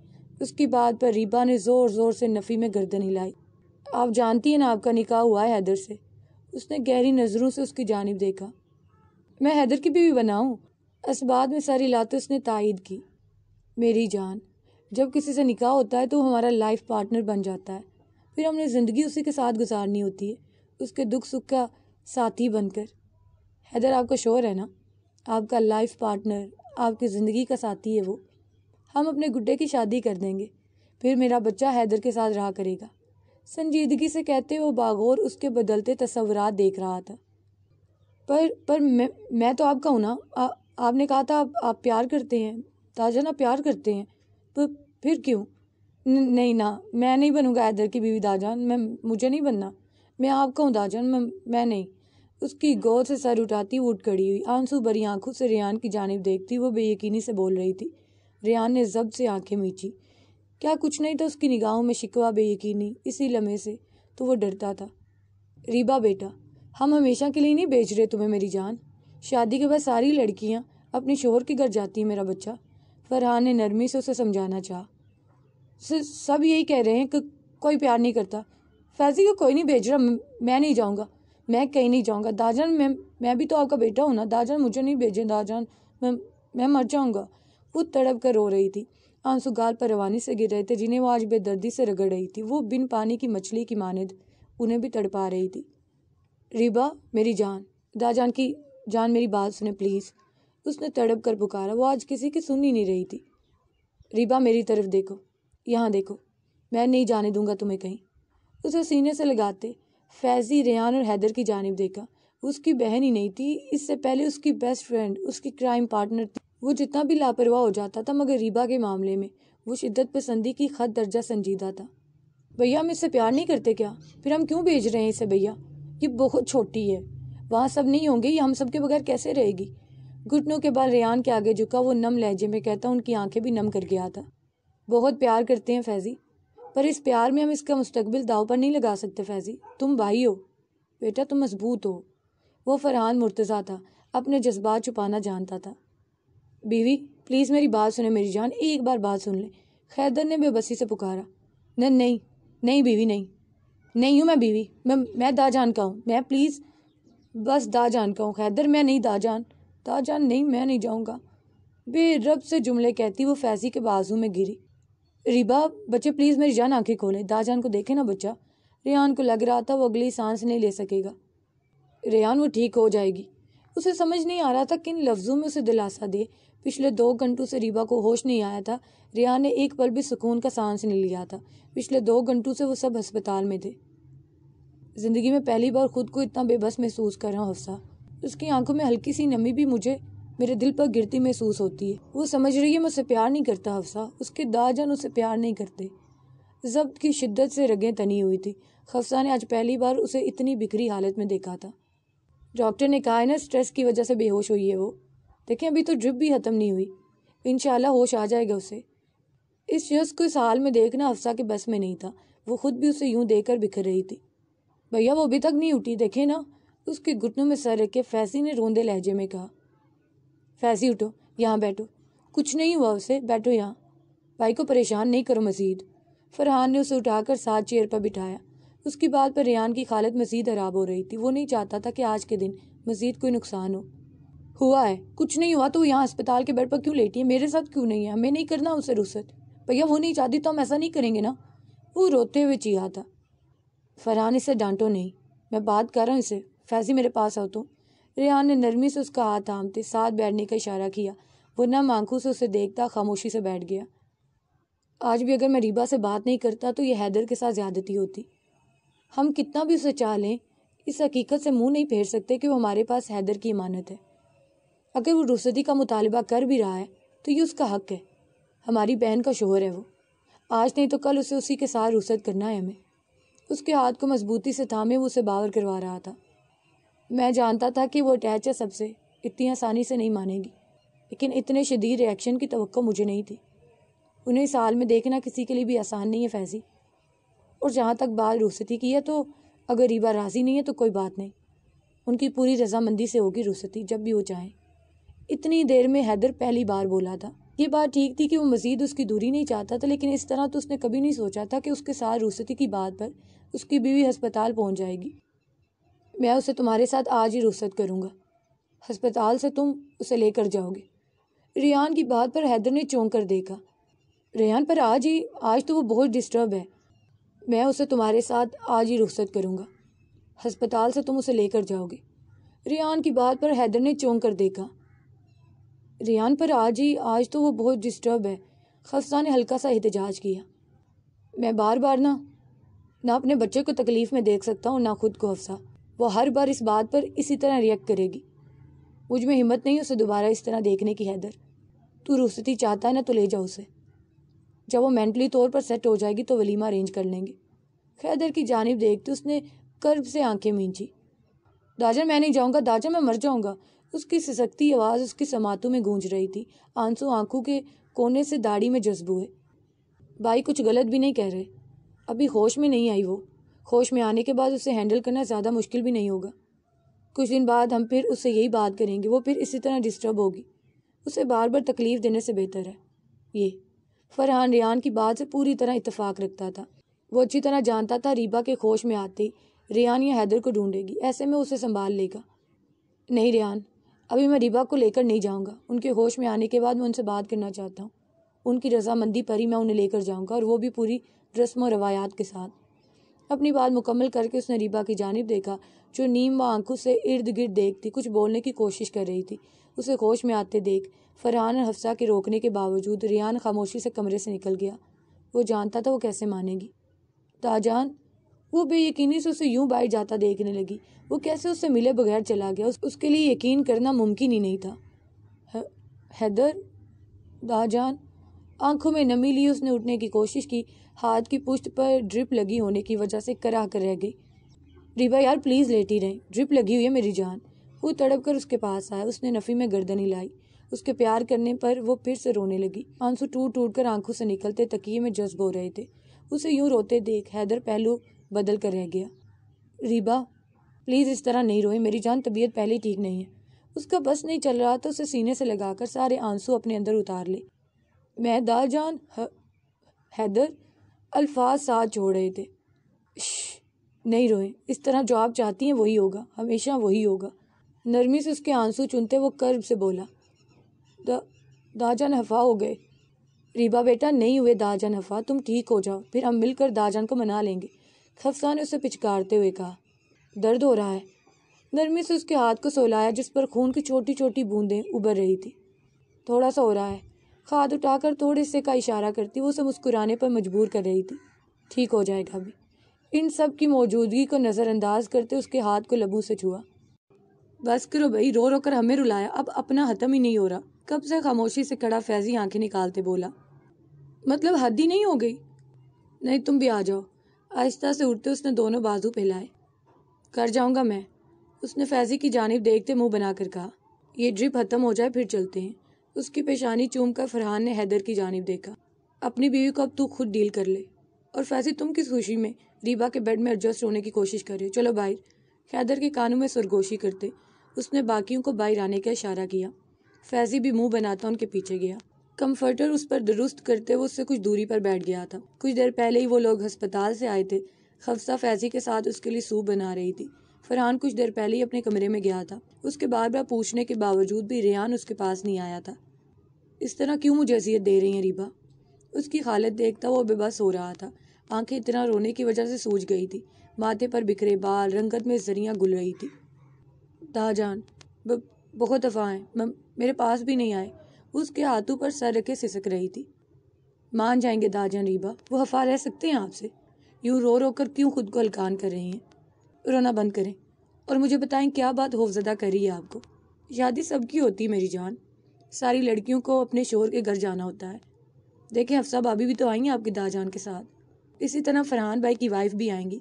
उसकी बात पर रीबा ने ज़ोर ज़ोर से नफ़ी में गर्दन हिलाई आप जानती हैं ना आपका निकाह हुआ है हैदर से उसने गहरी नज़रों से उसकी जानब देखा मैं हैदर की बीवी बनाऊँ इस बात में सारी लातें उसने तायद की मेरी जान जब किसी से निकाह होता है तो हमारा लाइफ पार्टनर बन जाता है फिर हमने ज़िंदगी उसी के साथ गुजारनी होती है उसके दुख सुख का साथी बनकर हैदर आपका शोर है ना आपका लाइफ पार्टनर आपकी ज़िंदगी का साथी है वो हम अपने गुड्डे की शादी कर देंगे फिर मेरा बच्चा हैदर के साथ रहा करेगा संजीदगी से कहते वो बागोर उसके बदलते तस्वर देख रहा था पर पर मैं मैं तो आपका हूँ ना आपने कहा था आप, आप प्यार करते हैं ना प्यार करते हैं पर फिर क्यों नहीं ना मैं नहीं बनूंगा इधर की बीवी दाजान मैं मुझे नहीं बनना मैं आपका हूँ दाजान मैं मैं नहीं उसकी गौर से सर उठाती वो उठ खड़ी हुई आंसू भरी आंखों से रेहान की जानब देखती वो बेयकीनी से बोल रही थी रेहान ने जब से आंखें मीची क्या कुछ नहीं था उसकी निगाहों में शिकवा बेयकीनी इसी लम्हे से तो वो डरता था रीबा बेटा हम हमेशा के लिए नहीं बेच रहे तुम्हें मेरी जान शादी के बाद सारी लड़कियाँ अपने शोहर के घर जाती हैं मेरा बच्चा हाँ ने नरमी से उसे समझाना चाह सब यही कह रहे हैं कि कोई प्यार नहीं करता फैजी को कोई नहीं भेज रहा मैं नहीं जाऊँगा मैं कहीं नहीं जाऊँगा दाजान मैं मैं भी तो आपका बेटा हूँ ना दाजान मुझे नहीं भेजें दाजान मैं मैं मर जाऊँगा वो तड़प कर रो रही थी आंसू गाल पर रवानी से गिर रहे थे जिन्हें वो आज बेदर्दी से रगड़ रही थी वो बिन पानी की मछली की मानद उन्हें भी तड़पा रही थी रिबा मेरी जान दाजान की जान मेरी बात सुने प्लीज़ उसने तड़प कर पुकारा वो आज किसी की सुन ही नहीं रही थी रीबा मेरी तरफ देखो यहाँ देखो मैं नहीं जाने दूंगा तुम्हें कहीं उसे सीने से लगाते फैजी रेहान और हैदर की जानब देखा उसकी बहन ही नहीं थी इससे पहले उसकी बेस्ट फ्रेंड उसकी क्राइम पार्टनर थी वो जितना भी लापरवाह हो जाता था मगर रीबा के मामले में वो शिद्दत पसंदी की खत दर्जा संजीदा था भैया हम इससे प्यार नहीं करते क्या फिर हम क्यों भेज रहे हैं इसे भैया ये बहुत छोटी है वहाँ सब नहीं होंगे ये हम सब के बगैर कैसे रहेगी घुटनों के बाल रेहान के आगे झुका वो नम लहजे में कहता उनकी आंखें भी नम कर गया था बहुत प्यार करते हैं फैज़ी पर इस प्यार में हम इसका मुस्तबिल दाव पर नहीं लगा सकते फैज़ी तुम भाई हो बेटा तुम मजबूत हो वो फरहान मुर्तज़ा था अपने जज्बात छुपाना जानता था बीवी प्लीज़ मेरी बात सुने मेरी जान एक बार बात सुन ले खैदर ने बेबसी से पुकारा न नहीं नहीं बीवी नहीं नहीं हूँ मैं बीवी मैं मैं दा जान का हूँ मैं प्लीज़ बस जान का हूँ खैदर मैं नहीं दा जान ताजान नहीं मैं नहीं जाऊँगा बेरब से जुमले कहती वो फैजी के बाजू में गिरी रिबा बच्चे प्लीज़ मेरी जान आंखें खोले दाजान को देखे ना बच्चा रेहान को लग रहा था वो अगली सांस नहीं ले सकेगा रेहान वो ठीक हो जाएगी उसे समझ नहीं आ रहा था किन लफ्ज़ों में उसे दिलासा दे पिछले दो घंटों से रीबा को होश नहीं आया था रेहान ने एक पल भी सुकून का सांस नहीं लिया था पिछले दो घंटों से वो सब अस्पताल में थे ज़िंदगी में पहली बार खुद को इतना बेबस महसूस कर रहा हूँ हफ्सा उसकी आंखों में हल्की सी नमी भी मुझे मेरे दिल पर गिरती महसूस होती है वो समझ रही है मैं उसे प्यार नहीं करता हफ्सा उसके दाजन उससे प्यार नहीं करते जब्त की शिद्दत से रगें तनी हुई थी हफ्सा ने आज पहली बार उसे इतनी बिखरी हालत में देखा था डॉक्टर ने कहा है ना स्ट्रेस की वजह से बेहोश हुई है वो देखें अभी तो ड्रिप भी ख़त्म नहीं हुई इन होश आ जाएगा उसे इस शख्स को इस हाल में देखना हफ्सा के बस में नहीं था वो खुद भी उसे यूं कर बिखर रही थी भैया वो अभी तक नहीं उठी देखे ना उसके घुटनों में सर रख के फैसी ने रोंदे लहजे में कहा फैसी उठो यहाँ बैठो कुछ नहीं हुआ उसे बैठो यहाँ भाई को परेशान नहीं करो मजीद फरहान ने उसे उठाकर सात चेयर पर बिठाया उसकी बात पर रेहान की खालत मजीद खराब हो रही थी वो नहीं चाहता था कि आज के दिन मजीद कोई नुकसान हो हुआ है कुछ नहीं हुआ तो यहाँ अस्पताल के बेड पर क्यों लेटी है मेरे साथ क्यों नहीं है हमें नहीं करना उसे रुसत भैया वो नहीं चाहती तो हम ऐसा नहीं करेंगे ना वो रोते हुए चीहा था फरहान इसे डांटो नहीं मैं बात कर रहा हूँ इसे फैजी मेरे पास आओ तुम तो। रेहान ने नरमी से उसका हाथ थामते साथ बैठने का इशारा किया वो नम आंखों से उसे देखता खामोशी से बैठ गया आज भी अगर मैं रीबा से बात नहीं करता तो यह हैदर के साथ ज़्यादती होती हम कितना भी उसे चाह लें इस हकीकत से मुंह नहीं फेर सकते कि वो हमारे पास हैदर की इमानत है अगर वो रुसदी का मुतालबा कर भी रहा है तो ये उसका हक है हमारी बहन का शोहर है वो आज नहीं तो कल उसे उसी के साथ रुसत करना है हमें उसके हाथ को मजबूती से थामे वो उसे बावर करवा रहा था मैं जानता था कि वो अटैच है सबसे इतनी आसानी से नहीं मानेगी लेकिन इतने शदीद रिएक्शन की तो मुझे नहीं थी उन्हें साल में देखना किसी के लिए भी आसान नहीं है फैजी और जहाँ तक बाल रुसती की है तो अगर रीबा राज़ी नहीं है तो कोई बात नहीं उनकी पूरी रजामंदी से होगी रुसती जब भी वो चाहें इतनी देर में हैदर पहली बार बोला था ये बात ठीक थी कि वो मज़ीद उसकी दूरी नहीं चाहता था लेकिन इस तरह तो उसने कभी नहीं सोचा था कि उसके साथ रुसती की बात पर उसकी बीवी हस्पताल पहुँच जाएगी मैं उसे तुम्हारे साथ आज ही रुख्सत करूँगा हस्पताल से तुम उसे लेकर जाओगे रियान की बात पर हैदर ने चौंक कर देखा रेहान पर आज ही आज तो वो बहुत डिस्टर्ब है मैं उसे तुम्हारे साथ आज ही रुख्सत करूँगा हस्पताल से तुम उसे लेकर जाओगे रियान की बात पर हैदर ने चौंक कर देखा रियान पर आज ही आज तो वो बहुत डिस्टर्ब तो है खस्ता ने हल्का सा एहतजाज किया मैं बार बार ना ना अपने बच्चे को तकलीफ़ में देख सकता हूँ ना खुद को अफसा वो हर बार इस बात पर इसी तरह रिएक्ट करेगी मुझ में हिम्मत नहीं उसे दोबारा इस तरह देखने की हैदर तू रुसती चाहता है ना तो ले जाओ उसे जब वो मेंटली तौर पर सेट हो जाएगी तो वलीमा अरेंज कर लेंगे हैदर की जानब देखते उसने कर्ब से आंखें मींची दाजा मैं नहीं जाऊँगा दाजा मैं मर जाऊँगा उसकी सशक्ति आवाज़ उसकी समातों में गूंज रही थी आंसू आंखों के कोने से दाढ़ी में जज्ब हुए भाई कुछ गलत भी नहीं कह रहे अभी होश में नहीं आई वो होश में आने के बाद उसे हैंडल करना ज़्यादा मुश्किल भी नहीं होगा कुछ दिन बाद हम फिर उससे यही बात करेंगे वो फिर इसी तरह डिस्टर्ब होगी उसे बार बार तकलीफ़ देने से बेहतर है ये फरहान रियान की बात से पूरी तरह इतफाक रखता था वो अच्छी तरह जानता था रीबा के होश में आते ही रियान या हैदर को ढूंढेगी ऐसे में उसे संभाल लेगा नहीं रियान अभी मैं रीबा को लेकर नहीं जाऊंगा उनके होश में आने के बाद मैं उनसे बात करना चाहता हूँ उनकी रजामंदी पर ही मैं उन्हें लेकर जाऊंगा और वो भी पूरी रस्म व रवायात के साथ अपनी बात मुकम्मल करके उसने रीबा की जानब देखा जो नीम व आंखों से इर्द गिर्द देखती कुछ बोलने की कोशिश कर रही थी उसे होश में आते देख फरहान और हफ्सा के रोकने के बावजूद रियान खामोशी से कमरे से निकल गया वो जानता था वो कैसे मानेगी ताजान वो बेयकीनी से उसे यूं बाहर जाता देखने लगी वो कैसे उससे मिले बगैर चला गया उस, उसके लिए यकीन करना मुमकिन ही नहीं था हैदर दाजान आंखों में नमी ली उसने उठने की कोशिश की हाथ की पुष्ट पर ड्रिप लगी होने की वजह से करा कर रह गई रीबा यार प्लीज़ लेटी रहें ड्रिप लगी हुई है मेरी जान वो तड़प कर उसके पास आया उसने नफ़ी में गर्दन हिलाई उसके प्यार करने पर वो फिर से रोने लगी आंसू टूट टूट कर आंखों से निकलते तकिए में जज्ब हो रहे थे उसे यूं रोते देख हैदर पहलू बदल कर रह गया रीबा प्लीज़ इस तरह नहीं रोए मेरी जान तबीयत पहले ठीक नहीं है उसका बस नहीं चल रहा तो उसे सीने से लगाकर सारे आंसू अपने अंदर उतार ले मैं जान हैदर अल्फाज साथ छोड़ रहे थे नहीं रोए इस तरह जो आप चाहती हैं वही होगा हमेशा वही होगा नरमी से उसके आंसू चुनते वो कर्ब से बोला दा दाजन हफा हो गए रीबा बेटा नहीं हुए दाजन हफा तुम ठीक हो जाओ फिर हम मिलकर दाजन को मना लेंगे खफसा ने उसे पिचकारते हुए कहा दर्द हो रहा है नरमी से उसके हाथ को सोलाया जिस पर खून की छोटी छोटी बूंदें उबर रही थी थोड़ा सा हो रहा है हाथ उठाकर थोड़े से का इशारा करती वो उसे मुस्कुराने पर मजबूर कर रही थी ठीक हो जाएगा अभी इन सब की मौजूदगी को नज़रअंदाज करते उसके हाथ को लबू से छुआ बस करो भाई रो रो कर हमें रुलाया अब अपना हतम ही नहीं हो रहा कब से खामोशी से खड़ा फैजी आंखें निकालते बोला मतलब हद ही नहीं हो गई नहीं तुम भी आ जाओ आहिस्ता से उठते उसने दोनों बाजू फैलाए कर जाऊंगा मैं उसने फैजी की जानब देखते मुंह बनाकर कहा यह ड्रिप खत्म हो जाए फिर चलते हैं उसकी पेशानी चूम कर फरहान ने हैदर की जानब देखा अपनी बीवी को अब तू खुद डील कर ले और फैसी तुम किस खुशी में रीबा के बेड में एडजस्ट होने की कोशिश कर रहे हो चलो बाहर हैदर के कानों में सरगोशी करते उसने बाकियों को बाहर आने का इशारा किया फैजी भी मुंह बनाता उनके पीछे गया कंफर्टर उस पर दुरुस्त करते वो उससे कुछ दूरी पर बैठ गया था कुछ देर पहले ही वो लोग अस्पताल से आए थे खफसा फैजी के साथ उसके लिए सूप बना रही थी फरहान कुछ देर पहले ही अपने कमरे में गया था उसके बार बार पूछने के बावजूद भी रेहान उसके पास नहीं आया था इस तरह क्यों मुझे अजियत दे रही हैं रीबा उसकी हालत देखता वो बेबस हो रहा था आंखें इतना रोने की वजह से सूज गई थी माथे पर बिखरे बाल रंगत में जरियाँ गुल रही थी दाहजान बहुत अफवाहें मेरे पास भी नहीं आए उसके हाथों पर सर रखे सिसक रही थी मान जाएंगे दाजान रीबा वो हफा रह सकते हैं आपसे यूं रो रो कर क्यों खुद को अलकान कर रही हैं रोना बंद करें और मुझे बताएं क्या बात कर करी है आपको शादी सबकी होती है मेरी जान सारी लड़कियों को अपने शोहर के घर जाना होता है देखें हफ्सा भाभी भी तो आई हैं आपकी दाजान के साथ इसी तरह फरहान भाई की वाइफ भी आएंगी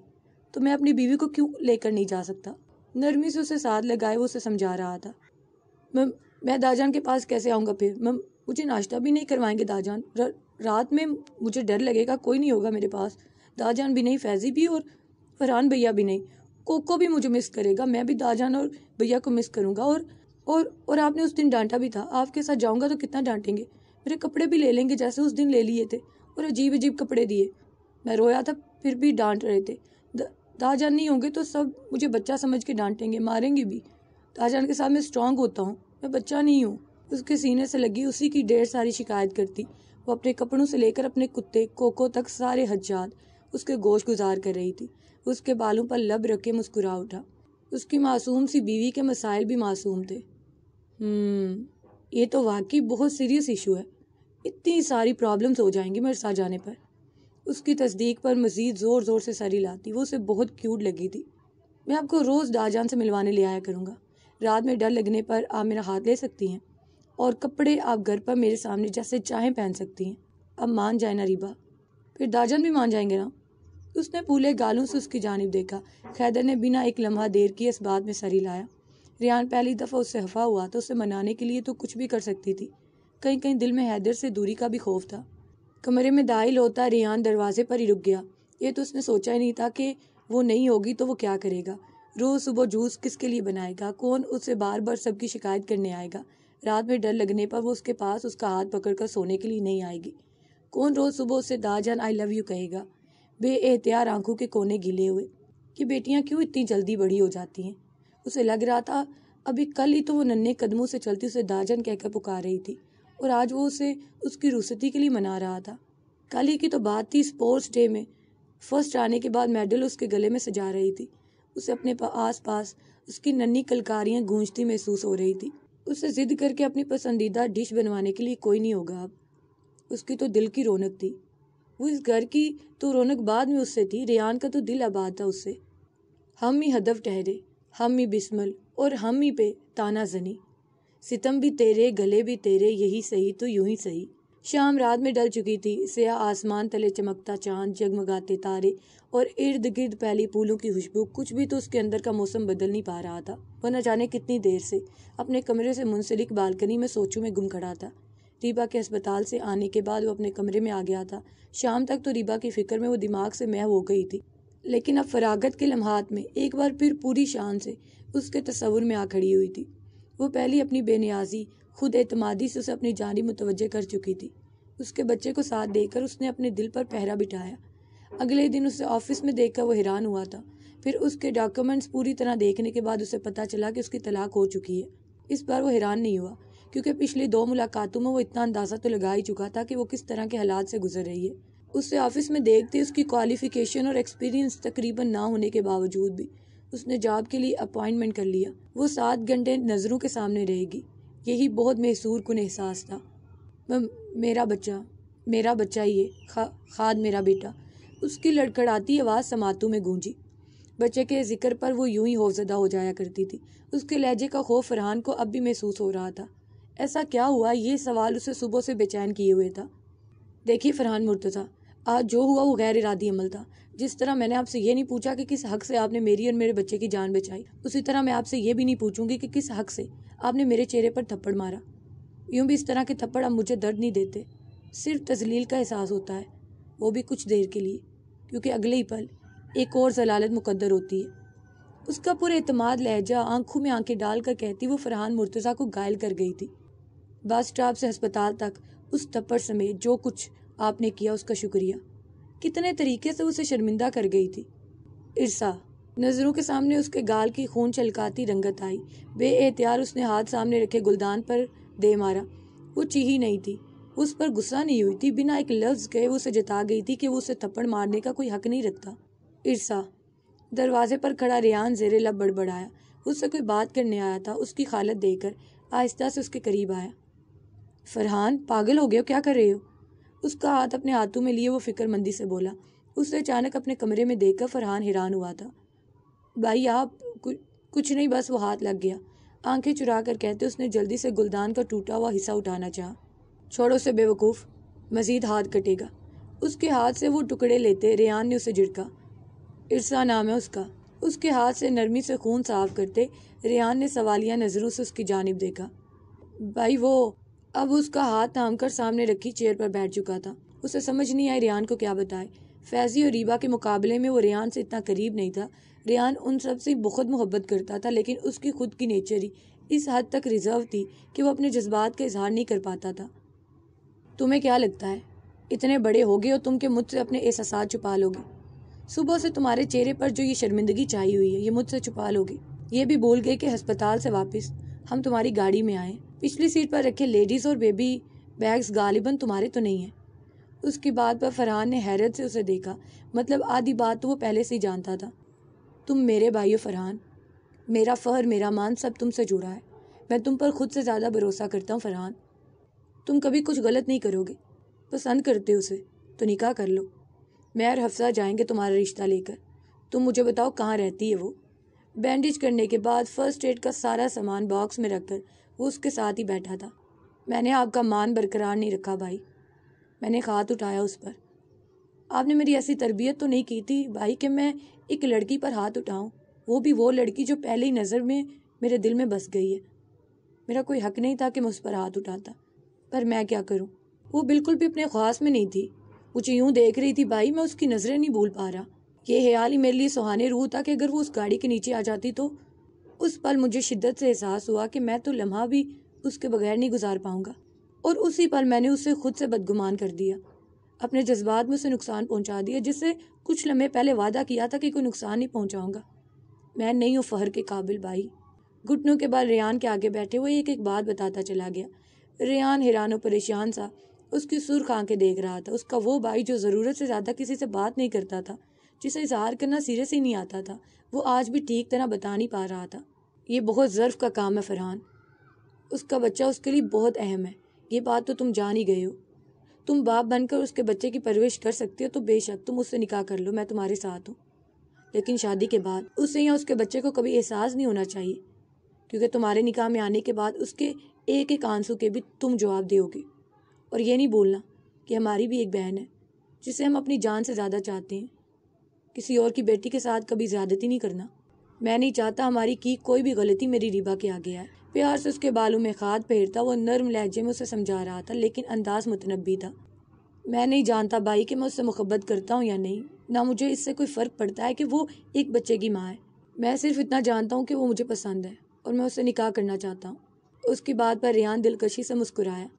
तो मैं अपनी बीवी को क्यों लेकर नहीं जा सकता नरमी से उसे साथ लगाए वो उसे समझा रहा था मैम मैं दाजान के पास कैसे आऊँगा फिर मैम मुझे नाश्ता भी नहीं करवाएंगे दाजान र, रात में मुझे डर लगेगा कोई नहीं होगा मेरे पास दाजान भी नहीं फैजी भी और फरहान भैया भी नहीं कोको भी मुझे मिस करेगा मैं भी दाजान और भैया को मिस करूँगा और और और आपने उस दिन डांटा भी था आपके साथ जाऊँगा तो कितना डांटेंगे मेरे कपड़े भी ले लेंगे जैसे उस दिन ले लिए थे और अजीब अजीब कपड़े दिए मैं रोया था फिर भी डांट रहे थे दाजान नहीं होंगे तो सब मुझे बच्चा समझ के डांटेंगे मारेंगे भी दाजान के साथ मैं स्ट्रांग होता हूँ मैं बच्चा नहीं हूँ उसके सीने से लगी उसी की ढेर सारी शिकायत करती वो अपने कपड़ों से लेकर अपने कुत्ते कोको तक सारे हजार उसके गोश गुजार कर रही थी उसके बालों पर लब रखे मुस्कुरा उठा उसकी मासूम सी बीवी के मसाइल भी मासूम थे हम्म, ये तो वाकई बहुत सीरियस इशू है इतनी सारी प्रॉब्लम्स हो जाएंगी मेरे साथ जाने पर उसकी तस्दीक पर मज़ीद ज़ोर ज़ोर से सरी लाती वो उसे बहुत क्यूट लगी थी मैं आपको रोज़ दाजान से मिलवाने ले आया करूँगा रात में डर लगने पर आप मेरा हाथ ले सकती हैं और कपड़े आप घर पर मेरे सामने जैसे चाहें पहन सकती हैं अब मान जाए ना रीबा फिर दाजन भी मान जाएंगे ना उसने फूले गालों से उसकी जानब देखा खैदर ने बिना एक लम्हा देर की इस बात में सरी लाया रियान पहली दफ़ा उससे हफा हुआ तो उसे मनाने के लिए तो कुछ भी कर सकती थी कहीं कहीं दिल में हैदर से दूरी का भी खौफ था कमरे में दाइल होता रियान दरवाजे पर ही रुक गया ये तो उसने सोचा ही नहीं था कि वो नहीं होगी तो वो क्या करेगा रोज़ सुबह जूस किसके लिए बनाएगा कौन उससे बार बार सबकी शिकायत करने आएगा रात में डर लगने पर वो उसके पास उसका हाथ पकड़कर सोने के लिए नहीं आएगी कौन रोज़ सुबह उससे दाजान आई लव यू कहेगा एहतियार आंखों के कोने गिले हुए कि बेटियां क्यों इतनी जल्दी बड़ी हो जाती हैं उसे लग रहा था अभी कल ही तो वो नन्हे कदमों से चलती उसे दाजन कहकर पुकार रही थी और आज वो उसे उसकी रुसती के लिए मना रहा था कल ही की तो बात थी स्पोर्ट्स डे में फर्स्ट आने के बाद मेडल उसके गले में सजा रही थी उसे अपने आस पास उसकी नन्ही कलकारियाँ गूंजती महसूस हो रही थी उसे जिद करके अपनी पसंदीदा डिश बनवाने के लिए कोई नहीं होगा अब उसकी तो दिल की रौनक थी वो इस घर की तो रौनक बाद में उससे थी रेहान का तो दिल आबाद था उससे हम ही हदफ ठहरे हम ही बिस्मल और हम ही पे ताना जनी सितम भी तेरे गले भी तेरे यही सही तो यूं ही सही शाम रात में डल चुकी थी सया आसमान तले चमकता चांद जगमगाते तारे और इर्द गिर्द पहली फूलों की खुशबू कुछ भी तो उसके अंदर का मौसम बदल नहीं पा रहा था वह न जाने कितनी देर से अपने कमरे से मुंसलिक बालकनी में सोचू में गुम खड़ा था रीबा के अस्पताल से आने के बाद वो अपने कमरे में आ गया था शाम तक तो रीबा की फ़िक्र में वो दिमाग से मह हो गई थी लेकिन अब फरागत के लम्हात में एक बार फिर पूरी शान से उसके तस्वुर में आ खड़ी हुई थी वो पहली अपनी बेनियाजी खुद एतमादी से उसे अपनी जानी मुतवजह कर चुकी थी उसके बच्चे को साथ देकर उसने अपने दिल पर पहरा बिठाया अगले दिन उसे ऑफिस में देखकर वो हैरान हुआ था फिर उसके डॉक्यूमेंट्स पूरी तरह देखने के बाद उसे पता चला कि उसकी तलाक हो चुकी है इस बार वो हैरान नहीं हुआ क्योंकि पिछली दो मुलाकातों में वो इतना अंदाज़ा तो लगा ही चुका था कि वो किस तरह के हालात से गुजर रही है उससे ऑफिस में देखते उसकी क्वालिफिकेशन और एक्सपीरियंस तकरीबन ना होने के बावजूद भी उसने जॉब के लिए अपॉइंटमेंट कर लिया वो सात घंटे नज़रों के सामने रहेगी यही बहुत मैसूर कन एहसास था मेरा बच्चा मेरा बच्चा ये खा खाद मेरा बेटा उसकी लड़खड़ाती आवाज़ समातू में गूंजी बच्चे के जिक्र पर वो यूं ही हौसदा हो जाया करती थी उसके लहजे का खौफ फरहान को अब भी महसूस हो रहा था ऐसा क्या हुआ ये सवाल उसे सुबह से बेचैन किए हुए था देखिए फरहान मुर्तज़ा आज जो हुआ वो गैर इरादी अमल था जिस तरह मैंने आपसे ये नहीं पूछा कि किस हक से आपने मेरी और मेरे बच्चे की जान बचाई उसी तरह मैं आपसे ये भी नहीं पूछूंगी कि किस हक से आपने मेरे चेहरे पर थप्पड़ मारा यूं भी इस तरह के थप्पड़ अब मुझे दर्द नहीं देते सिर्फ तजलील का एहसास होता है वो भी कुछ देर के लिए क्योंकि अगले ही पल एक और जलालत मुकद्दर होती है उसका पूरा अतमाद लहजा आंखों में आंखें डालकर कहती वो फरहान मुर्तज़ा को घायल कर गई थी बस स्टॉप से अस्पताल तक उस थप्पड़ समेत जो कुछ आपने किया उसका शुक्रिया कितने तरीके से उसे शर्मिंदा कर गई थी इरसा नज़रों के सामने उसके गाल की खून छलकाती रंगत आई बे एहतियार उसने हाथ सामने रखे गुलदान पर दे मारा वो चीही नहीं थी उस पर गुस्सा नहीं हुई थी बिना एक लफ्ज़ के वो उसे जता गई थी कि वो उसे थप्पड़ मारने का कोई हक नहीं रखता इरसा दरवाजे पर खड़ा रियान जेरे लब बड़बड़ाया उससे कोई बात करने आया था उसकी हालत देकर आहिस्ता से उसके करीब आया फरहान पागल हो गए हो क्या कर रहे हो उसका हाथ अपने हाथों में लिए वो फिक्रमंदी से बोला उसने अचानक अपने कमरे में देखकर फरहान हैरान हुआ था भाई आप कुछ नहीं बस वो हाथ लग गया आंखें चुरा कर कहते उसने जल्दी से गुलदान का टूटा हुआ हिस्सा उठाना चाहा छोड़ो से बेवकूफ़ मज़ीद हाथ कटेगा उसके हाथ से वो टुकड़े लेते रेहान ने उसे झिड़का इरसा नाम है उसका उसके हाथ से नरमी से खून साफ करते रेहान ने सवालिया नज़रों से उसकी जानब देखा भाई वो अब उसका हाथ थाम कर सामने रखी चेयर पर बैठ चुका था उसे समझ नहीं आई रियान को क्या बताए फैजी और रीबा के मुकाबले में वो रियान से इतना करीब नहीं था रियान उन सब से बहुत मोहब्बत करता था लेकिन उसकी खुद की नेचर ही इस हद तक रिजर्व थी कि वो अपने जज्बात का इजहार नहीं कर पाता था तुम्हें क्या लगता है इतने बड़े हो गए और तुम के मुझसे अपने एहसास छुपा लोगे सुबह से तुम्हारे चेहरे पर जो ये शर्मिंदगी चाही हुई है ये मुझसे छुपा लोगे ये भी बोल गए कि अस्पताल से वापस हम तुम्हारी गाड़ी में आएँ पिछली सीट पर रखे लेडीज़ और बेबी बैग्स गालिबन तुम्हारे तो नहीं हैं उसकी बात पर फरहान ने हैरत से उसे देखा मतलब आधी बात तो वो पहले से ही जानता था तुम मेरे भाई हो फरहान मेरा फ़हर मेरा मान सब तुमसे जुड़ा है मैं तुम पर खुद से ज़्यादा भरोसा करता हूँ फरहान तुम कभी कुछ गलत नहीं करोगे पसंद करते उसे तो निकाह कर लो मैं और हफ्सा जाएंगे तुम्हारा रिश्ता लेकर तुम मुझे बताओ कहाँ रहती है वो बैंडेज करने के बाद फर्स्ट एड का सारा सामान बॉक्स में रखकर वो उसके साथ ही बैठा था मैंने आपका मान बरकरार नहीं रखा भाई मैंने हाथ उठाया उस पर आपने मेरी ऐसी तरबियत तो नहीं की थी भाई कि मैं एक लड़की पर हाथ उठाऊँ वो भी वो लड़की जो पहले ही नज़र में मेरे दिल में बस गई है मेरा कोई हक नहीं था कि मैं उस पर हाथ उठाता पर मैं क्या करूँ वो बिल्कुल भी अपने ख्वास में नहीं थी मुझे यूं देख रही थी भाई मैं उसकी नज़रें नहीं भूल पा रहा ये ख्याल ही मेरे लिए सुहाने रूह था कि अगर वो उस गाड़ी के नीचे आ जाती तो उस पल मुझे शिद्दत से एहसास हुआ कि मैं तो लम्हा भी उसके बगैर नहीं गुजार पाऊंगा और उसी पल मैंने उसे खुद से बदगुमान कर दिया अपने जज्बात में उसे नुकसान पहुंचा दिया जिससे कुछ लम्हे पहले वादा किया था कि कोई नुकसान नहीं पहुंचाऊंगा मैं नहीं हूँ फ़हर के काबिल भाई घुटनों के बाद रेहान के आगे बैठे हुए एक एक बात बताता चला गया रेहान हैरान और परेशान सा उसकी सुरख आंखें देख रहा था उसका वो भाई जो ज़रूरत से ज़्यादा किसी से बात नहीं करता था जिसे इजहार करना सीरियस ही नहीं आता था वो आज भी ठीक तरह बता नहीं पा रहा था ये बहुत ज़र्फ़ का काम है फरहान उसका बच्चा उसके लिए बहुत अहम है ये बात तो तुम जान ही गए हो तुम बाप बनकर उसके बच्चे की परवरिश कर सकते हो तो बेशक तुम उससे निकाह कर लो मैं तुम्हारे साथ हूँ लेकिन शादी के बाद उससे या उसके बच्चे को कभी एहसास नहीं होना चाहिए क्योंकि तुम्हारे निकाह में आने के बाद उसके एक एक आंसू के भी तुम जवाब दोगे और ये नहीं बोलना कि हमारी भी एक बहन है जिसे हम अपनी जान से ज़्यादा चाहते हैं किसी और की बेटी के साथ कभी ज़्यादती नहीं करना मैं नहीं चाहता हमारी की कोई भी गलती मेरी रिबा के आगे है प्यार से उसके बालों में खाद फेरता वो नर्म लहजे में उसे समझा रहा था लेकिन अंदाज मुतनबी था मैं नहीं जानता भाई कि मैं उससे मुहब्बत करता हूँ या नहीं ना मुझे इससे कोई फ़र्क पड़ता है कि वो एक बच्चे की माँ है मैं सिर्फ इतना जानता हूँ कि वो मुझे पसंद है और मैं उससे निकाह करना चाहता हूँ उसकी बात पर रियान दिलकशी से मुस्कुराया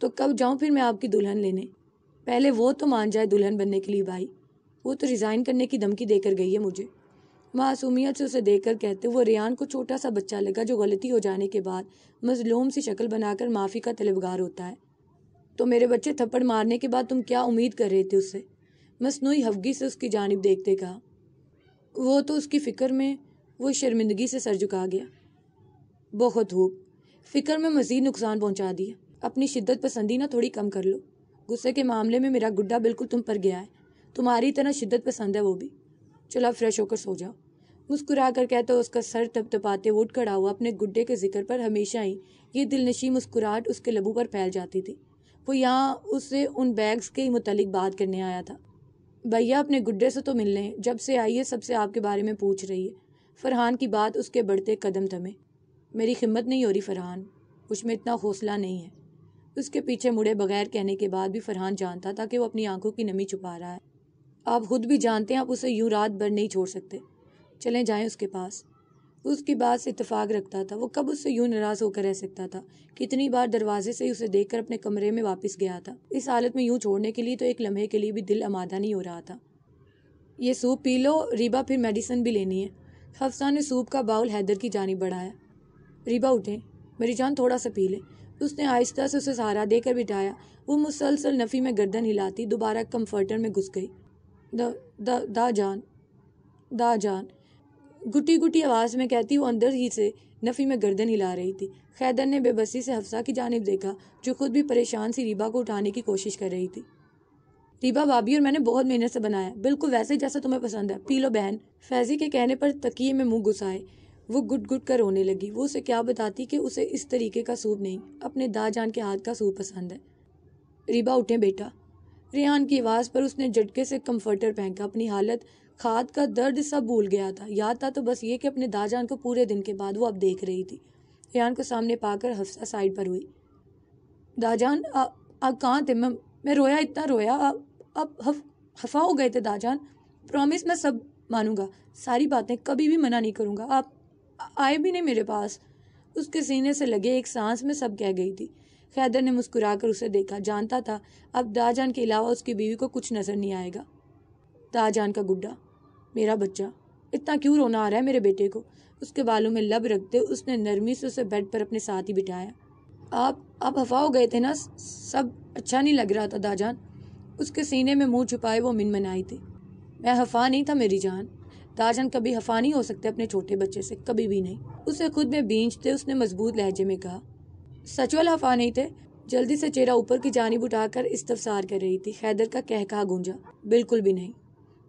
तो कब जाऊँ फिर मैं आपकी दुल्हन लेने पहले वो तो मान जाए दुल्हन बनने के लिए भाई वो तो रिज़ाइन करने की धमकी देकर गई है मुझे मासूमियत से उसे देखकर कहते वो रियान को छोटा सा बच्चा लगा जो गलती हो जाने के बाद मजलूम सी शक्ल बनाकर माफ़ी का तलबगार होता है तो मेरे बच्चे थप्पड़ मारने के बाद तुम क्या उम्मीद कर रहे थे उससे मसनू हफगी से उसकी जानब देखते कहा वो तो उसकी फ़िक्र में वो शर्मिंदगी से सर झुका गया बहुत हो फ़िक्र में मज़ीद नुकसान पहुँचा दिया अपनी शिद्दत पसंदी ना थोड़ी कम कर लो गुस्से के मामले में मेरा गुड्डा बिल्कुल तुम पर गया है तुम्हारी तरह शिद्दत पसंद है वो भी चलो फ्रेश होकर सो जाओ मुस्कुरा कर कहता उसका सर तपतपाते उठ खड़ा हुआ अपने गुड्डे के जिक्र पर हमेशा ही ये दिलनशी मुस्कुराहट उसके लबू पर फैल जाती थी वो यहाँ उससे उन बैग्स के ही मुतलिक बात करने आया था भैया अपने गुड्डे से तो मिल लें जब से आई है सबसे आपके बारे में पूछ रही है फरहान की बात उसके बढ़ते कदम थमे मेरी हिम्मत नहीं हो रही फरहान मुझ में इतना हौसला नहीं है उसके पीछे मुड़े बगैर कहने के बाद भी फरहान जानता था कि वो अपनी आंखों की नमी छुपा रहा है आप खुद भी जानते हैं आप उसे यूं रात भर नहीं छोड़ सकते चले जाएं उसके पास उसकी बात से इतफाक रखता था वो कब उससे यूं नाराज होकर रह सकता था कितनी बार दरवाजे से ही उसे देखकर अपने कमरे में वापस गया था इस हालत में यूं छोड़ने के लिए तो एक लम्हे के लिए भी दिल आमादा नहीं हो रहा था ये सूप पी लो रीबा फिर मेडिसिन भी लेनी है हफ्सा ने सूप का बाउल हैदर की जानी बढ़ाया रीबा उठे मेरी जान थोड़ा सा पी ले उसने आहिस्ता से उसे सहारा देकर बिठाया वो मुसलसल नफ़ी में गर्दन हिलाती दोबारा कम्फर्टर में घुस गई दा दा जान दा जान गुटी गुटी आवाज़ में कहती वो अंदर ही से नफ़ी में गर्दन हिला रही थी खैदर ने बेबसी से हफ्सा की जानब देखा जो खुद भी परेशान सी रीबा को उठाने की कोशिश कर रही थी रीबा भाभी और मैंने बहुत मेहनत से बनाया बिल्कुल वैसे जैसा तुम्हें पसंद है पी लो बहन फैजी के कहने पर तकिए में मुंह घुसाए वो गुट गुट कर रोने लगी वो उसे क्या बताती कि उसे इस तरीके का सूप नहीं अपने दा जान के हाथ का सूप पसंद है रीबा उठे बेटा रेहान की आवाज़ पर उसने झटके से कम्फर्टर फेंका अपनी हालत खाद का दर्द सब भूल गया था याद था तो बस ये कि अपने दाजान को पूरे दिन के बाद वो अब देख रही थी रियान को सामने पाकर हफ्सा साइड पर हुई दाजान आप कहाँ थे मैं मैं रोया इतना रोया अब अब हफ, हफा हो गए थे दाजान प्रॉमिस मैं सब मानूंगा सारी बातें कभी भी मना नहीं करूँगा आप आए भी नहीं मेरे पास उसके सीने से लगे एक सांस में सब कह गई थी खैदर ने मुस्कुराकर उसे देखा जानता था अब दाजान के अलावा उसकी बीवी को कुछ नज़र नहीं आएगा दाजान का गुड्डा मेरा बच्चा इतना क्यों रोना आ रहा है मेरे बेटे को उसके बालों में लब रखते उसने नरमी से उसे बेड पर अपने साथ ही बिठाया आप आप हफा हो गए थे ना सब अच्छा नहीं लग रहा था दाजान उसके सीने में मुंह छुपाए वो मनाई थी मैं हफा नहीं था मेरी जान दाजान कभी हफा नहीं हो सकते अपने छोटे बच्चे से कभी भी नहीं उसे खुद में बींचते उसने मजबूत लहजे में कहा सचवल हफा नहीं थे जल्दी से चेहरा ऊपर की जानी उठाकर इस्तफसार कर रही थी हैदर का कहका गूंजा बिल्कुल भी नहीं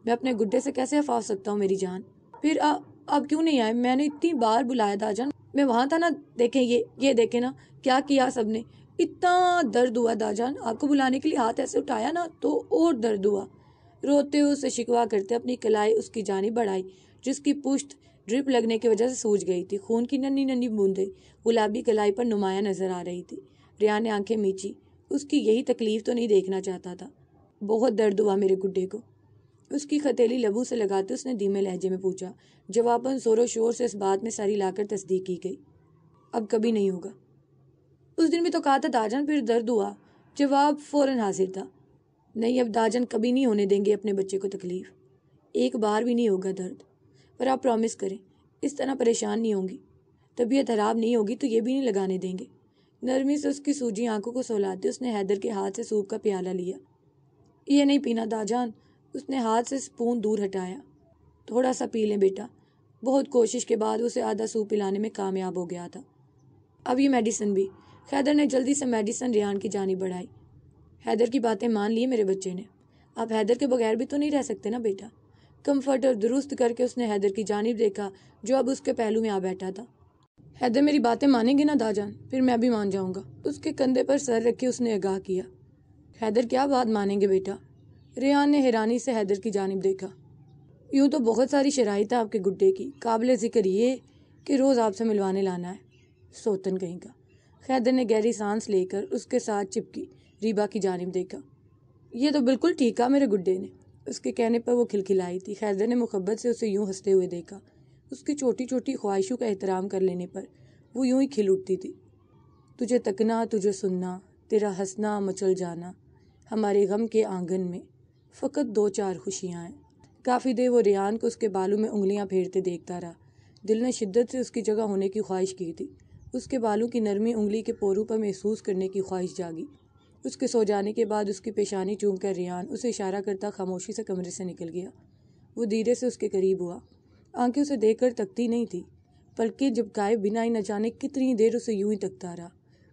मैं अपने गुड्डे से कैसे हफा सकता हूँ मेरी जान फिर आ, अब क्यों नहीं आए मैंने इतनी बार बुलाया था जान मैं वहाँ था ना देखें ये ये देखें ना क्या किया सबने इतना दर्द हुआ दाजान आपको बुलाने के लिए हाथ ऐसे उठाया ना तो और दर्द हुआ रोते हुए उसे शिकवा करते अपनी कलाई उसकी जानी बढ़ाई जिसकी पुश्त ड्रिप लगने की वजह से सूज गई थी खून की नन्नी नन्नी बूंदें गुलाबी कलाई पर नुमाया नजर आ रही थी रिया ने आंखें मीची उसकी यही तकलीफ तो नहीं देखना चाहता था बहुत दर्द हुआ मेरे गुड्डे को उसकी खतेली लबू से लगाते उसने धीमे लहजे में पूछा जवाबन जोरों शोर से इस बात में सारी लाकर तस्दीक की गई अब कभी नहीं होगा उस दिन भी तो कहा था दाजन फिर दर्द हुआ जवाब फौरन हाजिर था नहीं अब दाजन कभी नहीं होने देंगे अपने बच्चे को तकलीफ एक बार भी नहीं होगा दर्द पर आप प्रॉमिस करें इस तरह परेशान नहीं होंगी तबीयत खराब नहीं होगी तो ये भी नहीं लगाने देंगे नरमी से उसकी सूजी आंखों को सहलाते उसने हैदर के हाथ से सूप का प्याला लिया ये नहीं पीना दाजान उसने हाथ से स्पून दूर हटाया थोड़ा सा पी लें बेटा बहुत कोशिश के बाद उसे आधा सूप पिलाने में कामयाब हो गया था अब ये मेडिसिन भी हैदर ने जल्दी से मेडिसिन रियान की जानी बढ़ाई हैदर की बातें मान ली मेरे बच्चे ने आप हैदर के बगैर भी तो नहीं रह सकते ना बेटा कम्फर्ट और दुरुस्त करके उसने हैदर की जानब देखा जो अब उसके पहलू में आ बैठा था हैदर मेरी बातें मानेंगे ना दाजान फिर मैं भी मान जाऊंगा उसके कंधे पर सर रख के उसने आगाह किया हैदर क्या बात मानेंगे बेटा रेहान ने हैरानी से हैदर की जानब देखा यूँ तो बहुत सारी शराइ है आपके गुड्डे की काबिल ज़िक्र ये कि रोज़ आपसे मिलवाने लाना है सोतन कहीं का हैदर ने गहरी सांस लेकर उसके साथ चिपकी रीबा की जानब देखा ये तो बिल्कुल ठीक है मेरे गुड्डे ने उसके कहने पर वो खिलखिलाई थी हैदर ने मुहब्बत से उसे यूँ हंसते हुए देखा उसकी छोटी छोटी ख्वाहिशों का एहतराम कर लेने पर वो यूं ही खिल उठती थी तुझे तकना तुझे सुनना तेरा हंसना मचल जाना हमारे गम के आंगन में फ़कत दो चार खुशियाँ हैं काफ़ी देर वो रेहान को उसके बालों में उंगलियाँ फेरते देखता रहा दिल ने शिद्दत से उसकी जगह होने की ख्वाहिश की थी उसके बालों की नरमी उंगली के पोरू पर महसूस करने की ख्वाहिश जागी उसके सो जाने के बाद उसकी पेशानी चूम कर रियान उसे इशारा करता खामोशी से कमरे से निकल गया वो धीरे से उसके करीब हुआ आंखें उसे देखकर तकती नहीं थी पलके गाय बिना ही न जाने कितनी देर उसे यूं ही तकता रहा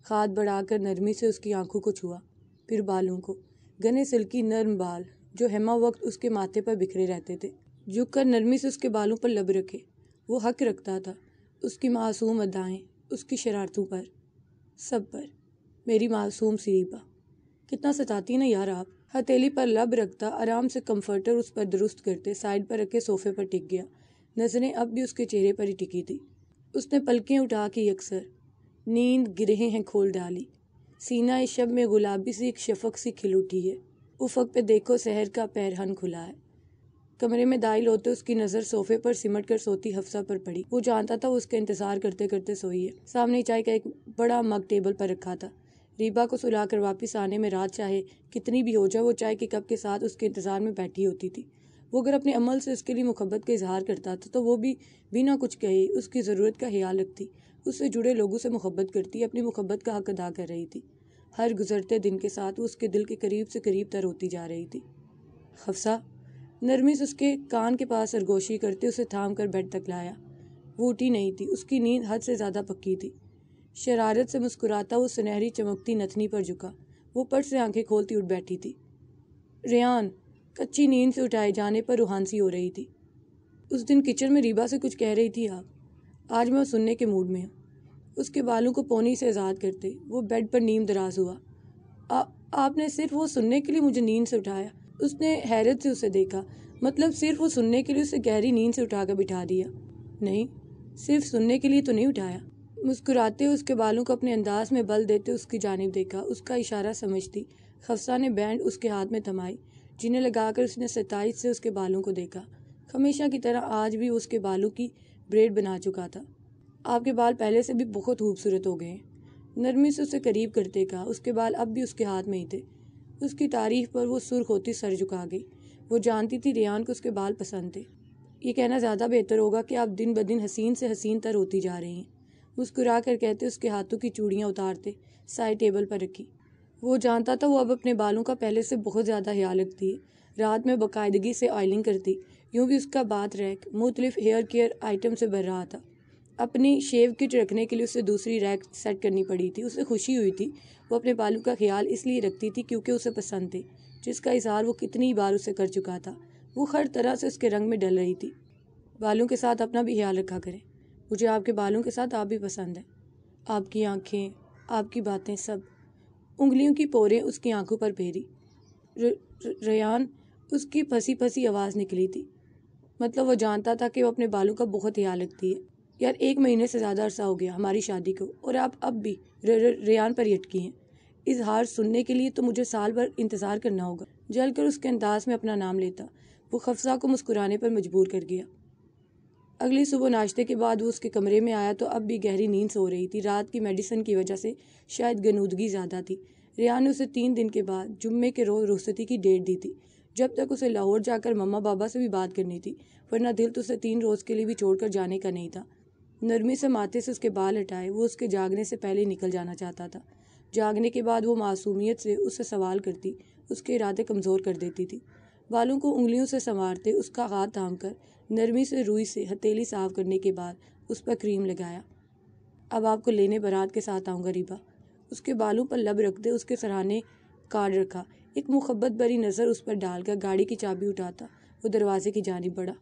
खाद बढ़ाकर नरमी से उसकी आंखों को छुआ फिर बालों को घने सिल्की नरम बाल जो हेमा वक्त उसके माथे पर बिखरे रहते थे झुक कर नरमी से उसके बालों पर लब रखे वो हक रखता था उसकी मासूम अदाएँ उसकी शरारतों पर सब पर मेरी मासूम सीरीबा कितना सताती ना यार आप हथेली पर लब रखता आराम से कंफर्टर उस पर दुरुस्त करते साइड पर रखे सोफे पर टिक गया नजरें अब भी उसके चेहरे पर ही टिकी थी उसने पलकें उठा की अक्सर नींद गिरहे हैं खोल डाली सीना इस शब में गुलाबी सी एक शफक सी खिल उठी है उफक पे देखो शहर का पैरहन खुला है कमरे में दाइल होते उसकी नज़र सोफे पर सिमट कर सोती हफ्सा पर पड़ी वो जानता था उसके इंतजार करते करते सोई है सामने चाय का एक बड़ा मग टेबल पर रखा था रीबा को सुलाकर कर वापस आने में रात चाहे कितनी भी हो जाए वो चाय के कप के साथ उसके इंतज़ार में बैठी होती थी वो अगर अपने अमल से उसके लिए मुहब्बत का इजहार करता था तो वो भी बिना कुछ कहे उसकी ज़रूरत का ख्याल रखती उससे जुड़े लोगों से मुहब्बत करती अपनी मुहब्बत का हक अदा कर रही थी हर गुजरते दिन के साथ वो उसके दिल के करीब से करीब तर होती जा रही थी हफ्सा नरमिस उसके कान के पास सरगोशी करते उसे थाम कर बेड तक लाया वो उठी नहीं थी उसकी नींद हद से ज़्यादा पक्की थी शरारत से मुस्कुराता वो सुनहरी चमकती नथनी पर झुका वो पट से आंखें खोलती उठ बैठी थी रेहान कच्ची नींद से उठाए जाने पर रूहानसी हो रही थी उस दिन किचन में रीबा से कुछ कह रही थी आप आज मैं सुनने के मूड में हूँ उसके बालों को पोनी से आज़ाद करते वो बेड पर नीम दराज हुआ आ, आपने सिर्फ वो सुनने के लिए मुझे नींद से उठाया उसने हैरत से उसे देखा मतलब सिर्फ वो सुनने के लिए उसे गहरी नींद से उठाकर बिठा दिया नहीं सिर्फ सुनने के लिए तो नहीं उठाया मुस्कुराते उसके बालों को अपने अंदाज में बल देते उसकी जानब देखा उसका इशारा समझती खफसा ने बैंड उसके हाथ में थमाई जिन्हें लगाकर उसने सताइश से उसके बालों को देखा हमेशा की तरह आज भी उसके बालों की ब्रेड बना चुका था आपके बाल पहले से भी बहुत खूबसूरत हो गए हैं नरमी से उसे करीब करते कहा उसके बाल अब भी उसके हाथ में ही थे उसकी तारीफ पर वो सुर्ख होती सर झुका गई वो जानती थी रियान को उसके बाल पसंद थे ये कहना ज़्यादा बेहतर होगा कि आप दिन ब दिन हसीन से हसीन तर होती जा रही हैं मुस्कुरा कर कहते उसके हाथों की चूड़ियाँ उतारते साइड टेबल पर रखी वो जानता था वो अब अपने बालों का पहले से बहुत ज़्यादा ख्याल रखती है रात में बाकायदगी से ऑयलिंग करती यूँ भी उसका बात रैक मुख्तलिफ हेयर केयर आइटम से भर रहा था अपनी शेव किट रखने के लिए उसे दूसरी रैक सेट करनी पड़ी थी उसे खुशी हुई थी वो अपने बालों का ख्याल इसलिए रखती थी क्योंकि उसे पसंद थे जिसका इजहार वो कितनी बार उसे कर चुका था वो हर तरह से उसके रंग में डल रही थी बालों के साथ अपना भी ख्याल रखा करें मुझे आपके बालों के साथ आप भी पसंद है आपकी आँखें आपकी बातें सब उंगलियों की पोरें उसकी आंखों पर फेरी रयान उसकी फंसी फंसी आवाज़ निकली थी मतलब वो जानता था कि वो अपने बालों का बहुत ख्याल रखती है यार एक महीने से ज़्यादा अरसा हो गया हमारी शादी को और आप अब भी रेहान पर यटकी हैं इस हार सुनने के लिए तो मुझे साल भर इंतज़ार करना होगा जल कर उसके अंदाज में अपना नाम लेता वो खफसा को मुस्कुराने पर मजबूर कर गया अगली सुबह नाश्ते के बाद वो उसके कमरे में आया तो अब भी गहरी नींद सो रही थी रात की मेडिसिन की वजह से शायद गनूदगी ज़्यादा थी रेयान ने उसे तीन दिन के बाद जुम्मे के रोज़ रुखसती की डेट दी थी जब तक उसे लाहौर जाकर मम्मा बाबा से भी बात करनी थी वरना दिल तो उसे तीन रोज़ के लिए भी छोड़कर जाने का नहीं था नरमी से माथे से उसके बाल हटाए वो उसके जागने से पहले निकल जाना चाहता था जागने के बाद वो मासूमियत से उससे सवाल करती उसके इरादे कमज़ोर कर देती थी बालों को उंगलियों से संवारते उसका हाथ थाम कर नरमी से रुई से हथेली साफ करने के बाद उस पर क्रीम लगाया अब आपको लेने बारात के साथ आऊँगा रीबा उसके बालों पर लब रखते उसके सराहने काट रखा एक मुहब्बत भरी नज़र उस पर डालकर गाड़ी की चाबी उठाता वो दरवाजे की जानी बढ़ा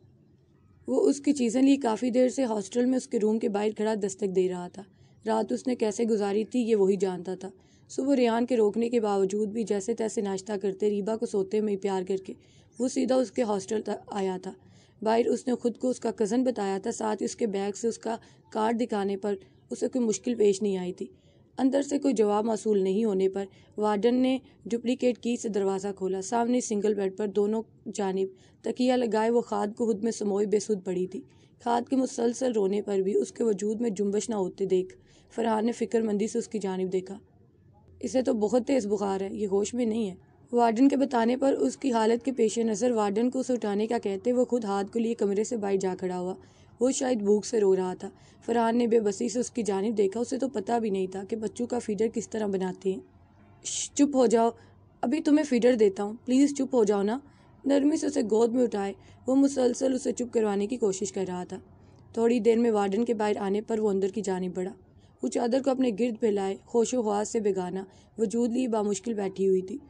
वो उसकी चीज़ें लिए काफ़ी देर से हॉस्टल में उसके रूम के बाहर खड़ा दस्तक दे रहा था रात उसने कैसे गुजारी थी ये वही जानता था सुबह रेहान के रोकने के बावजूद भी जैसे तैसे नाश्ता करते रीबा को सोते में प्यार करके वो सीधा उसके हॉस्टल आया था बाहर उसने खुद को उसका कज़न बताया था साथ ही उसके बैग से उसका कार्ड दिखाने पर उसे कोई मुश्किल पेश नहीं आई थी अंदर से कोई जवाब मौसू नहीं होने पर वार्डन ने डुप्लीकेट की से दरवाज़ा खोला सामने सिंगल बेड पर दोनों जानब तकिया लगाए वो खाद को खुद में समोई बेसुद पड़ी थी खाद के मुसलसल रोने पर भी उसके वजूद में जुम्बश ना होते देख फरहान ने फिक्रमंदी से उसकी जानब देखा इसे तो बहुत तेज़ बुखार है ये होश में नहीं है वार्डन के बताने पर उसकी हालत के पेश नज़र वार्डन को उसे उठाने का कहते वो खुद हाथ को लिए कमरे से बाहर जा खड़ा हुआ वो शायद भूख से रो रहा था फरहान ने बेबसी से उसकी जानब देखा उसे तो पता भी नहीं था कि बच्चों का फीडर किस तरह बनाते हैं चुप हो जाओ अभी तुम्हें फीडर देता हूँ प्लीज़ चुप हो जाओ ना नरमी से उसे गोद में उठाए वो मुसलसल उसे चुप करवाने की कोशिश कर रहा था थोड़ी देर में वार्डन के बाहर आने पर वो अंदर की जानब बढ़ा वो चादर को अपने गिरद फैलाए होशो ख्वास से बेगाना वजूद लिए बामुश्किल बैठी हुई थी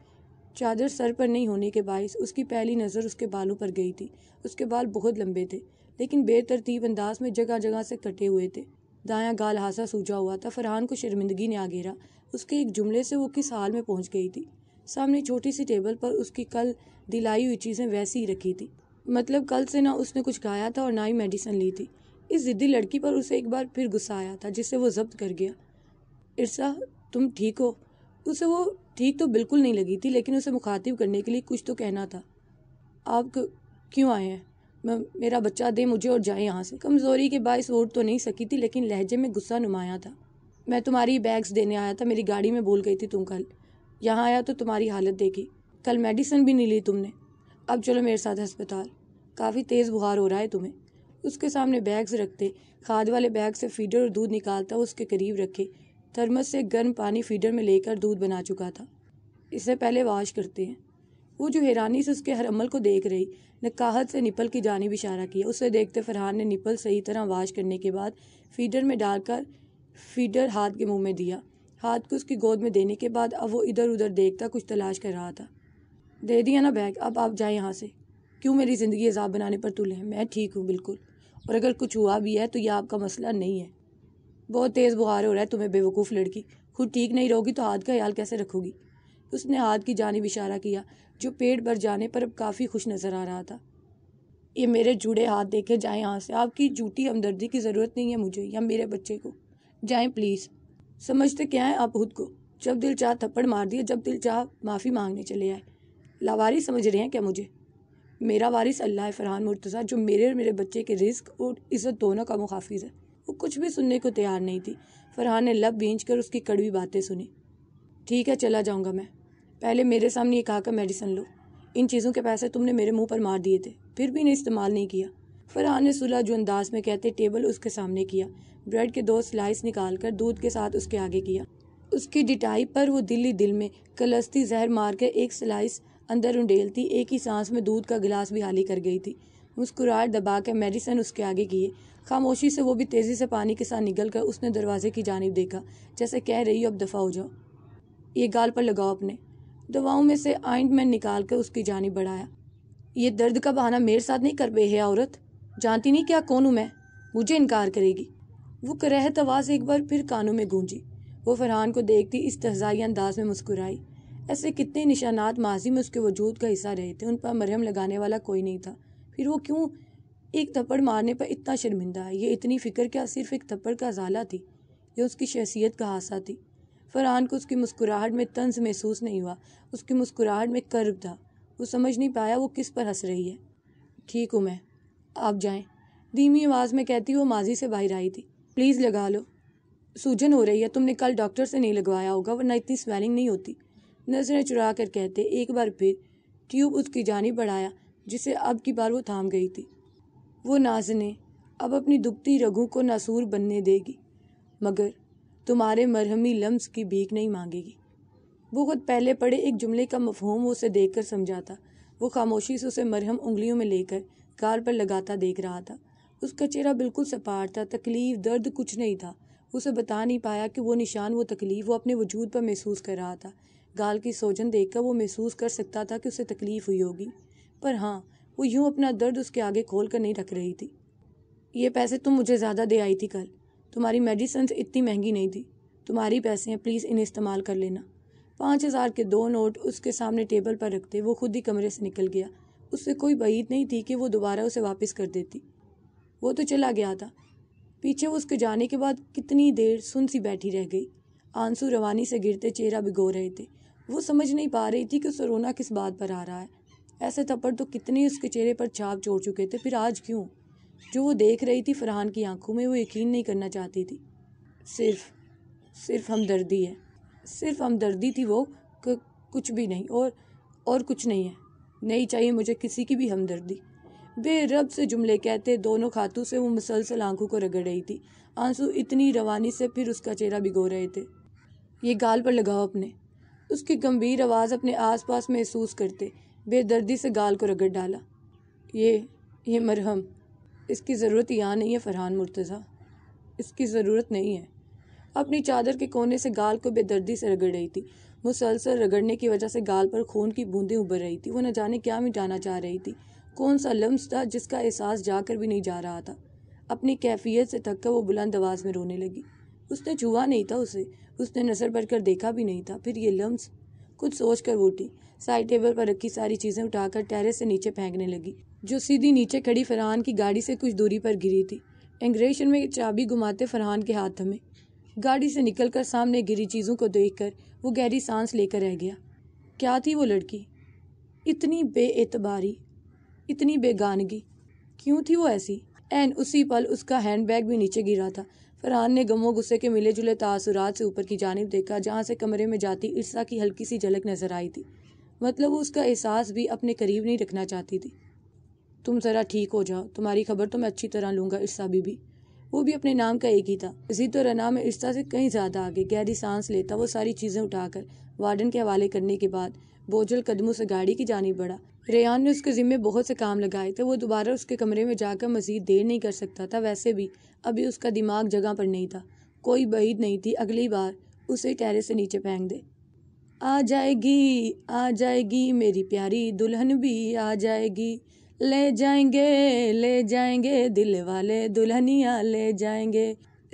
चादर सर पर नहीं होने के बायस उसकी पहली नज़र उसके बालों पर गई थी उसके बाल बहुत लंबे थे लेकिन बेतरतीब अंदाज में जगह जगह से कटे हुए थे दाया गाल हासा सूझा हुआ था फरहान को शर्मिंदगी ने आगेरा उसके एक जुमले से वो किस हाल में पहुंच गई थी सामने छोटी सी टेबल पर उसकी कल दिलाई हुई चीज़ें वैसी ही रखी थी मतलब कल से ना उसने कुछ खाया था और ना ही मेडिसिन ली थी इस ज़िद्दी लड़की पर उसे एक बार फिर गुस्सा आया था जिससे वो जब्त कर गया इरसा तुम ठीक हो उसे वो ठीक तो बिल्कुल नहीं लगी थी लेकिन उसे मुखातिब करने के लिए कुछ तो कहना था आप क्यों आए हैं मेरा बच्चा दे मुझे और जाए यहाँ से कमज़ोरी के बायस और तो नहीं सकी थी लेकिन लहजे में गुस्सा नुमाया था मैं तुम्हारी बैग्स देने आया था मेरी गाड़ी में भूल गई थी तुम कल यहाँ आया तो तुम्हारी हालत देखी कल मेडिसिन भी नहीं ली तुमने अब चलो मेरे साथ अस्पताल काफ़ी तेज़ बुखार हो रहा है तुम्हें उसके सामने बैग्स रखते खाद वाले बैग से फीडर और दूध निकालता उसके करीब रखे थर्मस से गर्म पानी फीडर में लेकर दूध बना चुका था इससे पहले वाश करते हैं वो जो हैरानी से उसके हर अमल को देख रही नकाहत से निपल की जानब इशारा किया उसे देखते फरहान ने निपल सही तरह वाश करने के बाद फीडर में डालकर फीडर हाथ के मुंह में दिया हाथ को उसकी गोद में देने के बाद अब वो इधर उधर देखता कुछ तलाश कर रहा था दे दिया ना बैग अब आप जाए यहाँ से क्यों मेरी ज़िंदगी अजाब बनाने पर तुले हैं मैं ठीक हूँ बिल्कुल और अगर कुछ हुआ भी है तो यह आपका मसला नहीं है बहुत तेज़ बुखार हो रहा है तुम्हें बेवकूफ़ लड़की खुद ठीक नहीं रहोगी तो हाथ का ख्याल कैसे रखोगी उसने हाथ की जानब इशारा किया जो पेट भर जाने पर अब काफ़ी खुश नज़र आ रहा था ये मेरे जुड़े हाथ देखे जाएं यहाँ से आपकी झूठी हमदर्दी की ज़रूरत नहीं है मुझे या मेरे बच्चे को जाएं प्लीज़ समझते क्या है आप खुद को जब दिल चाह थप्पड़ मार दिया जब दिल चाह माफ़ी मांगने चले आए लावारी समझ रहे हैं क्या मुझे मेरा वारिस अल्लाह फरहान मुर्तज़ा जो मेरे और मेरे बच्चे के रिस्क और इज़्ज़त दोनों का मुखाफिज है वो कुछ भी सुनने को तैयार नहीं थी फरहान ने लब बींच कर उसकी कड़वी बातें सुनी ठीक है चला जाऊँगा मैं पहले मेरे सामने ये कहा कर मेडिसन लो इन चीज़ों के पैसे तुमने मेरे मुंह पर मार दिए थे फिर भी इन्हें इस्तेमाल नहीं किया फरहान ने सुलह जो अंदाज में कहते टेबल उसके सामने किया ब्रेड के दो स्लाइस निकाल कर दूध के साथ उसके आगे किया उसकी डिटाई पर वो दिल्ली दिल में कलस्ती जहर मार कर एक स्लाइस अंदर उंडेलती एक ही सांस में दूध का गिलास भी हाली कर गई थी मुस्कुराहट दबा कर मेडिसन उसके आगे किए खामोशी से वो भी तेज़ी से पानी के साथ निकल कर उसने दरवाजे की जानब देखा जैसे कह रही हो अब दफ़ा हो जाओ ये गाल पर लगाओ अपने दवाओं में से आइंट में निकाल कर उसकी जानी बढ़ाया ये दर्द का बहाना मेरे साथ नहीं कर बे है औरत जानती नहीं क्या कौन हूँ मैं मुझे इनकार करेगी वो करहत आवाज़ एक बार फिर कानों में गूंजी वो फरहान को देखती इस तजाई अंदाज में मुस्कुराई ऐसे कितने निशानात माजी में उसके वजूद का हिस्सा रहे थे उन पर मरहम लगाने वाला कोई नहीं था फिर वो क्यों एक थप्पड़ मारने पर इतना शर्मिंदा है ये इतनी फिक्र क्या सिर्फ एक थप्पड़ का जाला थी यह उसकी शहसियत का हादसा थी फरहान को उसकी मुस्कुराहट में तंज महसूस नहीं हुआ उसकी मुस्कुराहट में कर्ब था वो समझ नहीं पाया वो किस पर हंस रही है ठीक हूँ मैं आप जाएं धीमी आवाज़ में कहती वो माजी से बाहर आई थी प्लीज़ लगा लो सूजन हो रही है तुमने कल डॉक्टर से नहीं लगवाया होगा वरना इतनी स्वेलिंग नहीं होती नर्स ने चुरा कर कहते एक बार फिर ट्यूब उसकी जानी बढ़ाया जिसे अब की बार वो थाम गई थी वो नाजने अब अपनी दुखती रघु को नासूर बनने देगी मगर तुम्हारे मरहमी लम्स की भीख नहीं मांगेगी वो खुद पहले पढ़े एक जुमले का मफहूम उसे देख कर समझा था वो खामोशी से उसे मरहम उंगलियों में लेकर कार पर लगाता देख रहा था उसका चेहरा बिल्कुल सपाट था तकलीफ दर्द कुछ नहीं था उसे बता नहीं पाया कि वो निशान वो तकलीफ वो अपने वजूद पर महसूस कर रहा था गाल की सोजन देखकर वो महसूस कर सकता था कि उसे तकलीफ हुई होगी पर हाँ वो यूं अपना दर्द उसके आगे खोल कर नहीं रख रही थी ये पैसे तुम मुझे ज़्यादा दे आई थी कल तुम्हारी मेडिसन इतनी महंगी नहीं थी तुम्हारी पैसे हैं प्लीज़ इन्हें इस्तेमाल कर लेना पाँच हज़ार के दो नोट उसके सामने टेबल पर रखते वो खुद ही कमरे से निकल गया उससे कोई बईद नहीं थी कि वो दोबारा उसे वापस कर देती वो तो चला गया था पीछे वो उसके जाने के बाद कितनी देर सुन सी बैठी रह गई आंसू रवानी से गिरते चेहरा भिगो रहे थे वो समझ नहीं पा रही थी कि उसे रोना किस बात पर आ रहा है ऐसे थप्पड़ तो कितने उसके चेहरे पर छाप छोड़ चुके थे फिर आज क्यों जो वो देख रही थी फरहान की आंखों में वो यकीन नहीं करना चाहती थी सिर्फ सिर्फ हमदर्दी है सिर्फ हमदर्दी थी वो कुछ भी नहीं और और कुछ नहीं है नहीं चाहिए मुझे किसी की भी हमदर्दी बेरब से जुमले कहते दोनों खातों से वो मुसलसल आंखों को रगड़ रही थी आंसू इतनी रवानी से फिर उसका चेहरा भिगो रहे थे ये गाल पर लगाओ अपने उसकी गंभीर आवाज़ अपने आसपास महसूस करते बेदर्दी से गाल को रगड़ डाला ये ये मरहम इसकी ज़रूरत यहाँ नहीं है फरहान मुर्तज़ा इसकी ज़रूरत नहीं है अपनी चादर के कोने से गाल को बेदर्दी से रगड़ रही थी मुसलसल रगड़ने की वजह से गाल पर खून की बूंदें उभर रही थी वो न जाने क्या मिटाना चाह रही थी कौन सा लम्स था जिसका एहसास जाकर भी नहीं जा रहा था अपनी कैफियत से थक कर वो बुलंद आवाज़ में रोने लगी उसने छुआ नहीं था उसे उसने नज़र बढ़ कर देखा भी नहीं था फिर ये लम्स कुछ सोच कर वो उठी साइड टेबल पर रखी सारी चीज़ें उठाकर टेरेस से नीचे फेंकने लगी जो सीधी नीचे खड़ी फरहान की गाड़ी से कुछ दूरी पर गिरी थी एंग्रेशन में चाबी घुमाते फरहान के हाथ में गाड़ी से निकलकर सामने गिरी चीज़ों को देखकर वो गहरी सांस लेकर रह गया क्या थी वो लड़की इतनी बेएतबारी इतनी बेगानगी क्यों थी वो ऐसी एन उसी पल उसका हैंडबैग भी नीचे गिरा था फरहान ने गमो गुस्से के मिले जुले तासुरात से ऊपर की जानब देखा जहाँ से कमरे में जाती इर्सा की हल्की सी झलक नजर आई थी मतलब वो उसका एहसास भी अपने करीब नहीं रखना चाहती थी तुम ज़रा ठीक हो जाओ तुम्हारी खबर तो मैं अच्छी तरह लूँगा इर्सा बीबी वो भी अपने नाम का एक ही था इसी तो रना में इर्सा से कहीं ज़्यादा आगे गहरी सांस लेता वो सारी चीज़ें उठाकर वार्डन के हवाले करने के बाद बोझल कदमों से गाड़ी की जानी पड़ा रेहान ने उसके ज़िम्मे बहुत से काम लगाए थे वो दोबारा उसके कमरे में जाकर मज़ीद देर नहीं कर सकता था वैसे भी अभी उसका दिमाग जगह पर नहीं था कोई बहीद नहीं थी अगली बार उसे टहरे से नीचे फेंक दे आ जाएगी आ जाएगी मेरी प्यारी दुल्हन भी आ जाएगी ले जाएंगे ले जाएंगे दिल वाले दुल्हनिया ले जाएंगे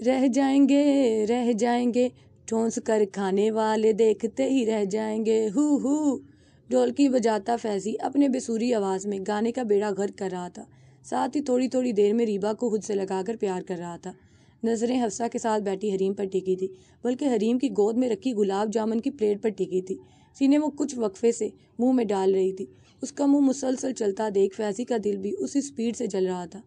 रह जाएंगे रह जाएंगे ठोंस कर खाने वाले देखते ही रह जाएंगे हु हु ढोलकी बजाता फैजी अपने बेसूरी आवाज़ में गाने का बेड़ा गर्क कर रहा था साथ ही थोड़ी थोड़ी देर में रीबा को खुद से लगाकर प्यार कर रहा था नज़रें हफ्सा के साथ बैठी हरीम पर टिकी थी बल्कि हरीम की गोद में रखी गुलाब जामुन की प्लेट पर टिकी थी सीने वो कुछ वक्फे से मुंह में डाल रही थी उसका मुंह मुसलसल चलता देख फैजी का दिल भी उसी स्पीड से जल रहा था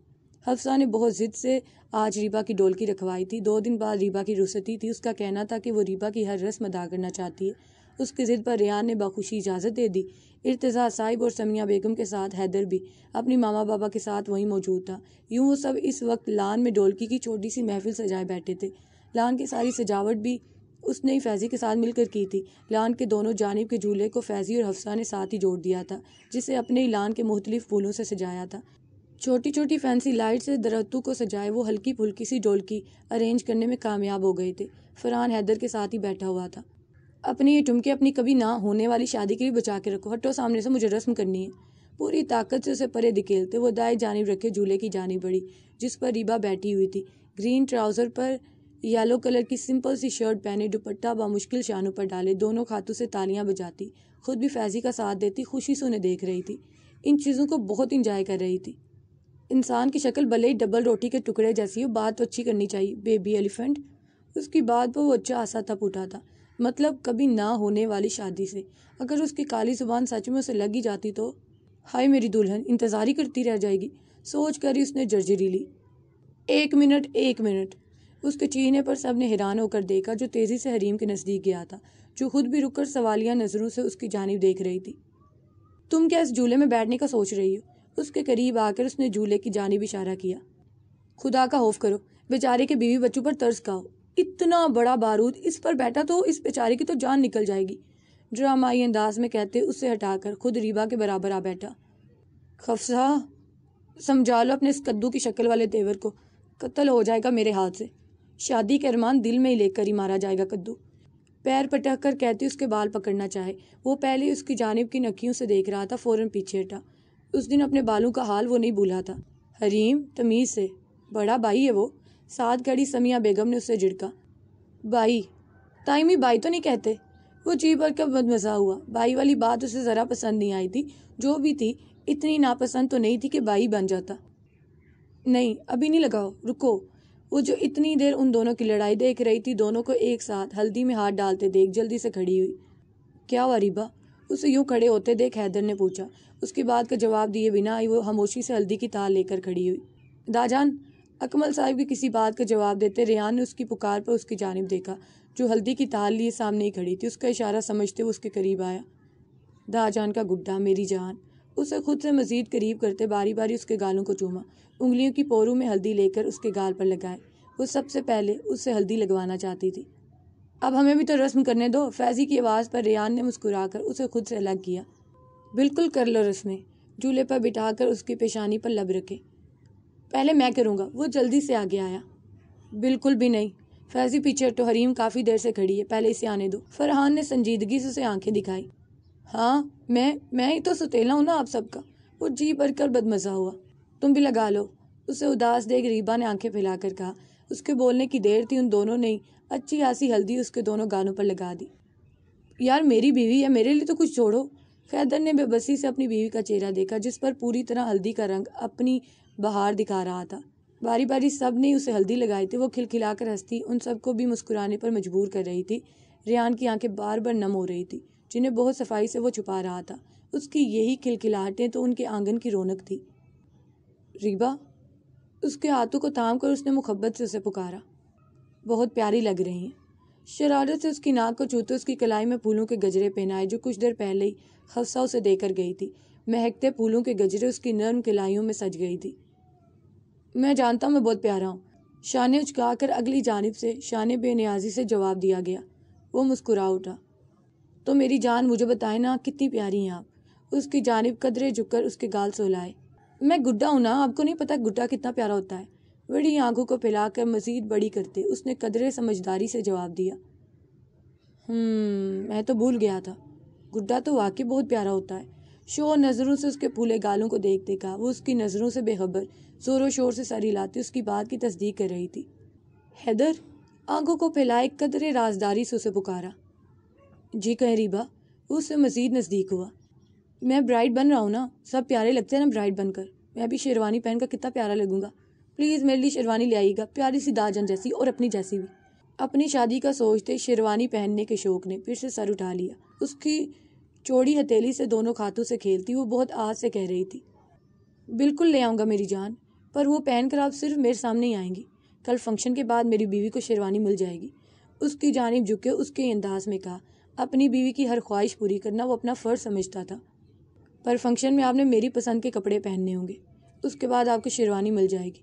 हफ्सा ने बहुत ज़िद से आज रीबा की डोलकी रखवाई थी दो दिन बाद रीबा की रुसती थी उसका कहना था कि वो रीबा की हर रस्म अदा करना चाहती है उसकी ज़िद पर रियान ने बाखुशी इजाज़त दे दी इर्तज़ा साहिब और समिया बेगम के साथ हैदर भी अपनी मामा बाबा के साथ वहीं मौजूद था यूँ वो सब इस वक्त लान में डोलकी की छोटी सी महफिल सजाए बैठे थे लान की सारी सजावट भी उसने ही फैज़ी के साथ मिलकर की थी लान के दोनों जानब के झूले को फैज़ी और हफ्सा ने साथ ही जोड़ दिया था जिसे अपने ही लान के मुख्तलिफ फूलों से सजाया था छोटी छोटी फैंसी लाइट से दरख्तों को सजाए वो हल्की फुल्की सी डोलकी अरेंज करने में कामयाब हो गए थे फरहान हैदर के साथ ही बैठा हुआ था अपनी ये टुमके अपनी कभी ना होने वाली शादी के लिए बचा के रखो हटो सामने से मुझे रस्म करनी है पूरी ताकत से उसे परे धकेलते वो दाएं जानब रखे झूले की जानी पड़ी जिस पर रीबा बैठी हुई थी ग्रीन ट्राउज़र पर येलो कलर की सिंपल सी शर्ट पहने दुपट्टा बामुश्किल शानों पर डाले दोनों खातों से तालियां बजाती खुद भी फैजी का साथ देती खुशी से उन्हें देख रही थी इन चीज़ों को बहुत इंजॉय कर रही थी इंसान की शक्ल भले ही डबल रोटी के टुकड़े जैसी हो बात तो अच्छी करनी चाहिए बेबी एलिफेंट उसकी बात पर वो अच्छा आशा था पुटा था मतलब कभी ना होने वाली शादी से अगर उसकी काली जुबान सच में उसे लगी जाती तो हाय मेरी दुल्हन इंतज़ारी करती रह जाएगी सोच कर ही उसने जर्जरी ली एक मिनट एक मिनट उसके चीने पर सब ने हैरान होकर देखा जो तेज़ी से हरीम के नज़दीक गया था जो खुद भी रुककर सवालिया नज़रों से उसकी जानब देख रही थी तुम क्या इस झूले में बैठने का सोच रही हो उसके करीब आकर उसने झूले की जानब इशारा किया खुदा का खौफ करो बेचारे के बीवी बच्चों पर तर्स गाओ इतना बड़ा बारूद इस पर बैठा तो इस बेचारे की तो जान निकल जाएगी ड्रामाई अंदाज में कहते उससे हटाकर खुद रीबा के बराबर आ बैठा खफसा समझा लो अपने इस कद्दू की शक्ल वाले तेवर को कत्ल हो जाएगा मेरे हाथ से शादी के अरमान दिल में ही लेकर ही मारा जाएगा कद्दू पैर पटक कर कहती उसके बाल पकड़ना चाहे वो पहले उसकी जानब की नकियों से देख रहा था फ़ौरन पीछे हटा उस दिन अपने बालों का हाल वो नहीं भूला था हरीम तमीज़ से बड़ा भाई है वो साथ घड़ी समिया बेगम ने उससे झिड़का भाई ताइमी भाई तो नहीं कहते वो जी भर का बदमजा हुआ भाई वाली बात उसे ज़रा पसंद नहीं आई थी जो भी थी इतनी नापसंद तो नहीं थी कि भाई बन जाता नहीं अभी नहीं लगाओ रुको वो जो इतनी देर उन दोनों की लड़ाई देख रही थी दोनों को एक साथ हल्दी में हाथ डालते देख जल्दी से खड़ी हुई क्या हुआ रिबा उसे यूँ खड़े होते देख हैदर ने पूछा उसके बाद का जवाब दिए बिना आई वो खामोशी से हल्दी की तार लेकर खड़ी हुई दाजान अकमल साहब की किसी बात का जवाब देते रेहान ने उसकी पुकार पर उसकी जानब देखा जो हल्दी की तार लिए सामने ही खड़ी थी उसका इशारा समझते हुए उसके करीब आया दाजान का गुड्डा मेरी जान उसे खुद से मजीद करीब करते बारी बारी उसके गालों को चूमा उंगलियों की पोरू में हल्दी लेकर उसके गाल पर लगाए वो सबसे पहले उससे हल्दी लगवाना चाहती थी अब हमें भी तो रस्म करने दो फैजी की आवाज़ पर रियान ने मुस्कुराकर उसे खुद से अलग किया बिल्कुल कर लो रस्में चूल्हे पर बिठाकर उसकी पेशानी पर लब रखे पहले मैं करूँगा वो जल्दी से आगे आया बिल्कुल भी नहीं फैजी पीछे तो हरीम काफ़ी देर से खड़ी है पहले इसे आने दो फरहान ने संजीदगी से उसे आंखें दिखाई हाँ मैं मैं ही तो सुतेला हूँ ना आप सबका वो जी भर कर बदमजा हुआ तुम भी लगा लो उसे उदास देख रीबा ने आंखें फैलाकर कहा उसके बोलने की देर थी उन दोनों ने अच्छी खासी हल्दी उसके दोनों गानों पर लगा दी यार मेरी बीवी है मेरे लिए तो कुछ छोड़ो खैदर ने बेबसी से अपनी बीवी का चेहरा देखा जिस पर पूरी तरह हल्दी का रंग अपनी बहार दिखा रहा था बारी बारी सब ने उसे हल्दी लगाई थी वो खिलखिलाकर हंसती उन सबको भी मुस्कुराने पर मजबूर कर रही थी रियान की आंखें बार बार नम हो रही थी जिन्हें बहुत सफाई से वो छुपा रहा था उसकी यही खिलखिलाहटें तो उनके आंगन की रौनक थी रीबा उसके हाथों को थाम कर उसने मुहब्बत से उसे पुकारा बहुत प्यारी लग रही हैं शरारत से उसकी नाक को छूते उसकी कलाई में फूलों के गजरे पहनाए जो कुछ देर पहले ही खफसा उसे देकर गई थी महकते फूलों के गजरे उसकी नर्म कलाइयों में सज गई थी मैं जानता हूँ मैं बहुत प्यारा हूँ शान ने उचका कर अगली जानब से शान बेनियाजी से जवाब दिया गया वो मुस्कुरा उठा तो मेरी जान मुझे बताए ना कितनी प्यारी हैं आप उसकी जानब कदरे झुककर उसके गाल सोलाए मैं गुड्डा हूँ ना आपको नहीं पता गुड्डा कितना प्यारा होता है बड़ी आंखों को फैलाकर मजीद बड़ी करते उसने कदरे समझदारी से जवाब दिया हम्म, मैं तो भूल गया था गुड्डा तो वाकई बहुत प्यारा होता है शोर नज़रों से उसके फूले गालों को देख देखा वो उसकी नज़रों से बेखबर जोरों शोर से सर हिलाती उसकी बात की तस्दीक कर रही थी हैदर आंखों को फैलाए कदरे राजदारी से उसे पुकारा जी कह रीबा वो उससे मज़ीद नज़दीक हुआ मैं ब्राइड बन रहा हूँ ना सब प्यारे लगते हैं ना ब्राइड बनकर मैं भी शेरवानी पहनकर कितना प्यारा लगूंगा प्लीज़ मेरे लिए शेरवानी ले आइएगा प्यारी सी दाजन जैसी और अपनी जैसी भी अपनी शादी का सोचते शेरवानी पहनने के शौक ने फिर से सर उठा लिया उसकी चौड़ी हथेली से दोनों खातों से खेलती वो बहुत आज से कह रही थी बिल्कुल ले आऊँगा मेरी जान पर वो पहन कर आप सिर्फ मेरे सामने ही आएंगी कल फंक्शन के बाद मेरी बीवी को शेरवानी मिल जाएगी उसकी जानब झुके उसके अंदाज में कहा अपनी बीवी की हर ख्वाहिश पूरी करना वो अपना फ़र्ज समझता था पर फंक्शन में आपने मेरी पसंद के कपड़े पहनने होंगे उसके बाद आपको शेरवानी मिल जाएगी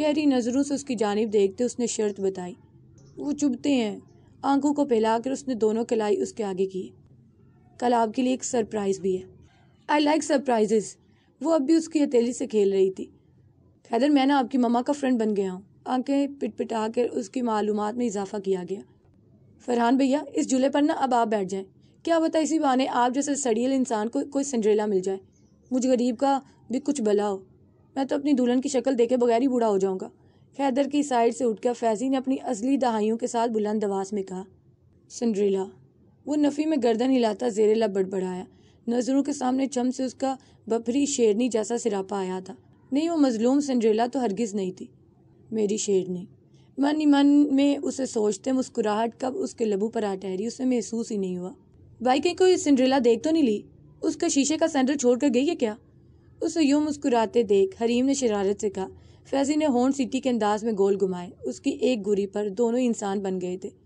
गहरी नज़रों से उसकी जानब देखते उसने शर्त बताई वो चुभते हैं आंखों को फैलाकर उसने दोनों कलाई उसके आगे की कल आपके लिए एक सरप्राइज़ भी है आई लाइक सरप्राइजेस वो अब भी उसकी हथेली से खेल रही थी खैदर मैं ना आपकी ममा का फ्रेंड बन गया हूँ आंखें पिटपिटा कर उसकी मालूम में इजाफा किया गया फरहान भैया इस झूले पर ना अब आप बैठ जाएं क्या होता इसी बहाने आप जैसे सड़ियल इंसान को कोई सिंड्रेला मिल जाए मुझे गरीब का भी कुछ भला हो मैं तो अपनी दुल्हन की शक्ल देखे बगैर ही बूढ़ा हो जाऊंगा हैदर की साइड से उठकर फैजी ने अपनी असली दहाइयों के साथ बुलंद आवाज में कहा सिंड्रेला वो नफ़ी में गर्दन हिलाता जेरे लब बड़बड़ाया नज़रों के सामने चम से उसका बफरी शेरनी जैसा सिरापा आया था नहीं वो मजलूम सिंड्रेला तो हरगिज़ नहीं थी मेरी शेरनी मन ही मन में उसे सोचते मुस्कुराहट कब उसके लबू पर आ ठहरी उसे महसूस ही नहीं हुआ भाई कहीं कोई सिंड्रेला देख तो नहीं ली उसका शीशे का सेंटर छोड़ कर गई है क्या उसे यूं मुस्कुराते देख हरीम ने शरारत से कहा फैजी ने हॉर्न सिटी के अंदाज में गोल घुमाए उसकी एक गुरी पर दोनों इंसान बन गए थे